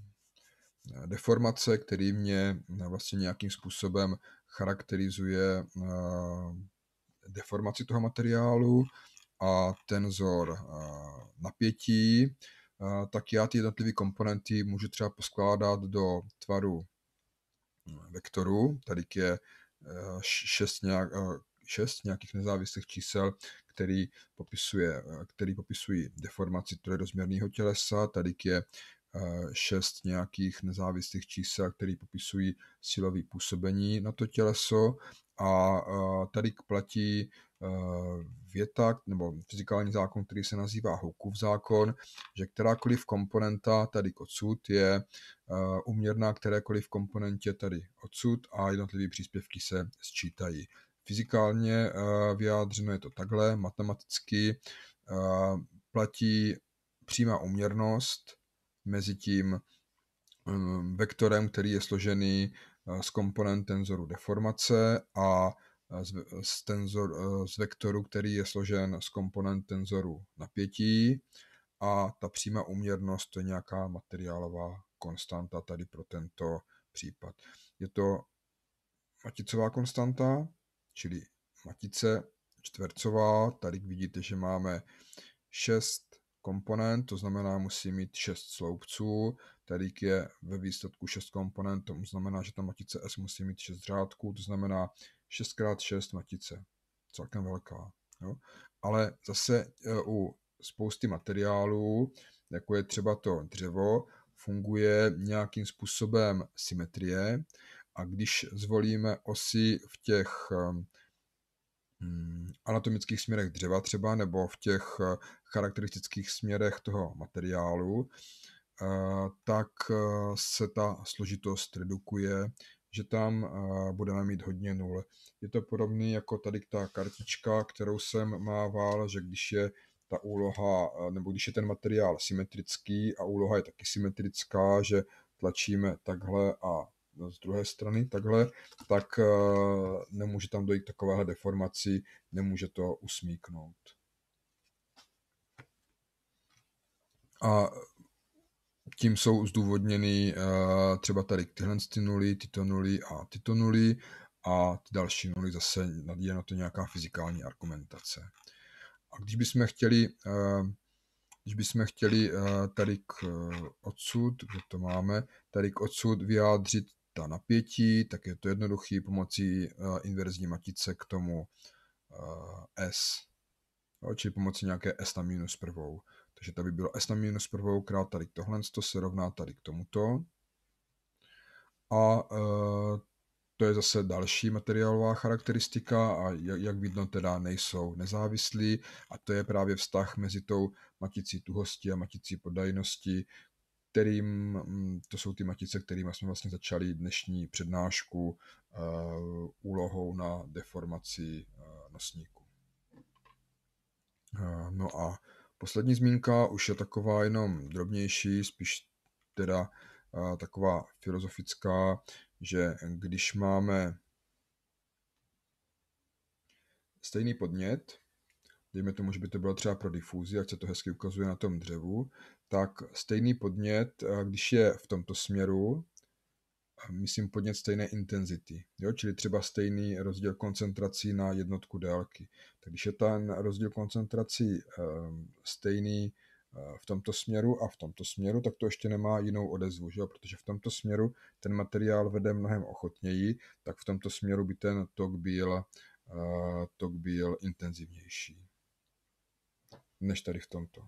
deformace, který mě eh, vlastně nějakým způsobem charakterizuje eh, deformaci toho materiálu a tenzor eh, napětí, tak já ty jednotlivé komponenty můžu třeba poskládat do tvaru hm, vektoru. Tady je šest, nějak, šest nějakých nezávislých čísel, který, popisuje, který popisují deformaci trojrozměrného tělesa. Tady je šest nějakých nezávislých čísel, které popisují silové působení na to těleso. A e, tady platí e, věta nebo fyzikální zákon, který se nazývá Hookův zákon, že kterákoliv komponenta tady odsud je e, uměrná kterékoliv komponentě tady odsud a jednotlivé příspěvky se sčítají. Fyzikálně vyjádřeno je to takhle, matematicky platí přímá uměrnost, mezi tím ehm, vektorem, který je složený eh, z komponent tenzoru deformace a eh, z, tenzor, eh, z vektoru, který je složen z komponent tenzoru napětí a ta přímá uměrnost to je nějaká materiálová konstanta tady pro tento případ. Je to maticová konstanta, čili matice čtvercová. Tady vidíte, že máme 6 komponent, to znamená musí mít 6 sloupců, Terík je ve výsledku 6 komponent, to znamená, že ta matice S musí mít 6 řádků, to znamená 6x6 matice, celkem velká. Jo? Ale zase e, u spousty materiálů, jako je třeba to dřevo, funguje nějakým způsobem symetrie a když zvolíme osy v těch e, Hmm, anatomických směrech dřeva třeba, nebo v těch eh, charakteristických směrech toho materiálu, eh, tak eh, se ta složitost redukuje, že tam budeme mít hodně nul. Je to podobné jako tady ta kartička, kterou jsem mával, že když je ta úloha, nebo když je ten materiál symetrický a úloha je taky symetrická, že tlačíme takhle a z druhé strany takhle, tak eh, nemůže tam dojít takovéhle deformaci, nemůže to usmíknout. A tím jsou zdůvodněny eh, třeba tady tyhle ty nuly, tyto nuly a tyto nuly a ty další nuly zase je na to nějaká fyzikální argumentace. A když bychom chtěli, eh, když bychom chtěli tady k odsud, kde to máme, tady k odsud vyjádřit ta napětí, tak je to jednoduchý pomocí uh, inverzní matice k tomu uh, S. Jo, čili pomocí nějaké S na minus prvou. Takže tady by bylo S na minus prvou krát tady k tohle, to se rovná tady k tomuto. A uh, to je zase další materiálová charakteristika a jak, jak vidno teda nejsou nezávislí a to je právě vztah mezi tou maticí tuhosti a maticí podajnosti, kterým, mm, to jsou ty matice, kterými jsme vlastně začali dnešní přednášku uh, úlohou na deformaci uh, nosníku. Uh, no a poslední zmínka už je taková jenom drobnější, spíš teda taková filozofická, že když máme stejný podnět, dejme tomu, že by to bylo třeba pro difúzi, ať se to hezky ukazuje na tom dřevu, tak stejný podnět, eh, když je v tomto směru, myslím podnět stejné intenzity, jo? čili třeba stejný rozdíl koncentrací na jednotku délky. Tak když je ten rozdíl koncentrací ehm, stejný eh, v tomto směru a v tomto směru, tak to ještě nemá jinou odezvu, že? protože v tomto směru ten materiál vede mnohem ochotněji, tak v tomto směru by ten tok byl, eh, tok byl intenzivnější než tady v tomto.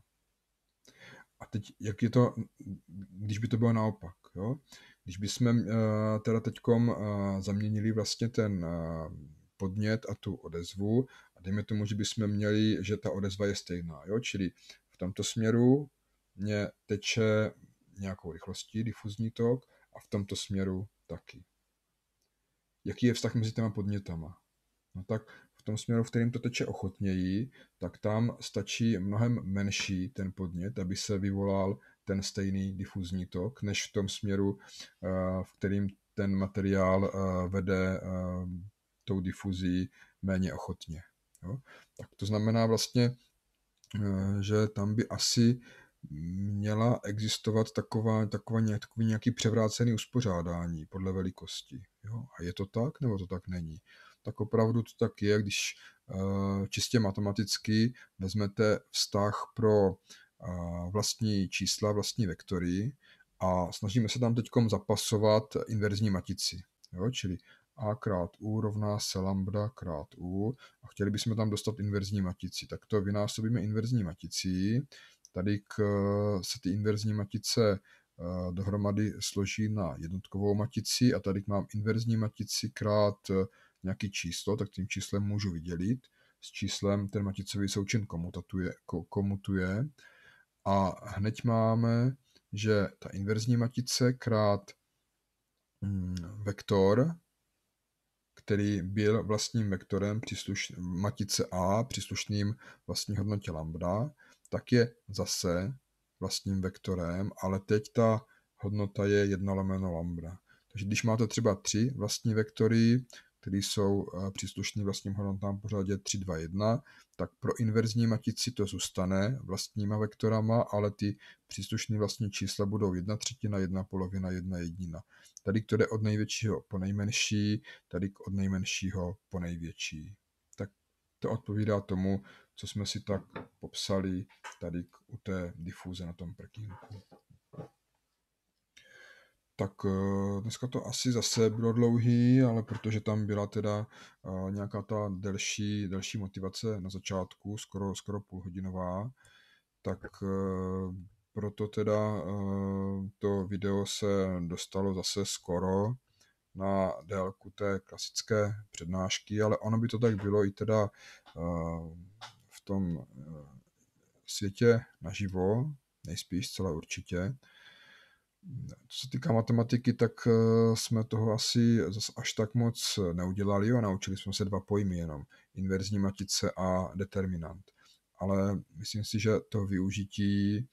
A teď, jak je to, když by to bylo naopak, jo? Když bychom eh, teda teďkom eh, zaměnili vlastně ten eh, podnět a tu odezvu a dejme tomu, že bychom měli, že ta odezva je stejná, jo? Čili v tomto směru mě teče nějakou rychlostí difuzní tok a v tomto směru taky. Jaký je vztah mezi těma podnětama? No tak v tom směru, v kterém to teče ochotněji, tak tam stačí mnohem menší ten podnět, aby se vyvolal ten stejný difuzní tok, než v tom směru, eh, v kterým ten materiál eh, vede eh, tou difuzí méně ochotně. Jo? Tak to znamená vlastně, že tam by asi měla existovat taková, taková nějaký nějaký převrácený uspořádání podle velikosti. Jo? A je to tak, nebo to tak není? tak opravdu to tak je, když eh, čistě matematicky vezmete vztah pro eh, vlastní čísla, vlastní vektory a snažíme se tam teď zapasovat inverzní matici. Jo? Čili a krát u rovná se lambda krát u a chtěli bychom tam dostat inverzní matici. Tak to vynásobíme inverzní matici. Tady k, se ty inverzní matice eh, dohromady složí na jednotkovou matici a tady mám inverzní matici krát nějaký číslo, tak tím číslem můžu vydělit s číslem ten maticový součin komutatuje, komutuje a hned máme, že ta inverzní matice krát mm, vektor, který byl vlastním vektorem přísluš, matice A příslušným vlastní hodnotě lambda, tak je zase vlastním vektorem, ale teď ta hodnota je 1 lomeno lambda. Takže když máte třeba tři vlastní vektory, které jsou eh, příslušné vlastním hodnotám pořadě 3, 2, 1, tak pro inverzní matici to zůstane vlastníma vektorama, ale ty příslušné vlastní čísla budou 1 třetina, 1 polovina, 1 jedina. Tady to jde od největšího po nejmenší, tady od nejmenšího po největší. Tak to odpovídá tomu, co jsme si tak popsali tady u té difuze na tom prkínku tak eh, dneska to asi zase bylo dlouhý, ale protože tam byla teda eh, nějaká ta delší, delší motivace na začátku, skoro, skoro půlhodinová, tak eh, proto teda to video se dostalo zase skoro na délku té klasické přednášky, ale ono by to tak bylo i teda v tom světě naživo, nejspíš zcela určitě, co se týká matematiky, tak eh, jsme toho asi až tak moc neudělali a naučili jsme se dva pojmy jenom, inverzní matice a determinant. Ale myslím si, že to využití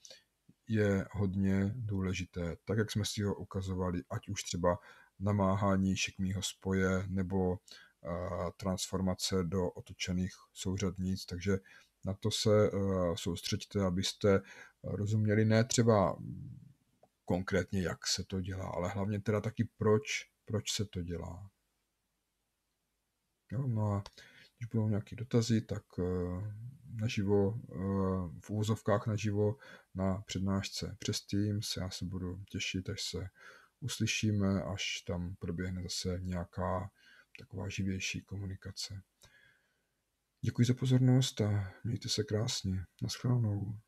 je hodně důležité, tak jak jsme si ho ukazovali, ať už třeba namáhání šikmýho spoje nebo eh, transformace do otočených souřadnic, takže na to se eh, soustřeďte, abyste rozuměli ne třeba konkrétně, jak se to dělá, ale hlavně teda taky proč, proč se to dělá. Jo, no a když budou nějaké dotazy, tak eh, naživo, eh, v úvozovkách naživo na přednášce přes Teams. Já se budu těšit, až se uslyšíme, až tam proběhne zase nějaká taková živější komunikace. Děkuji za pozornost a mějte se krásně. Naschledanou.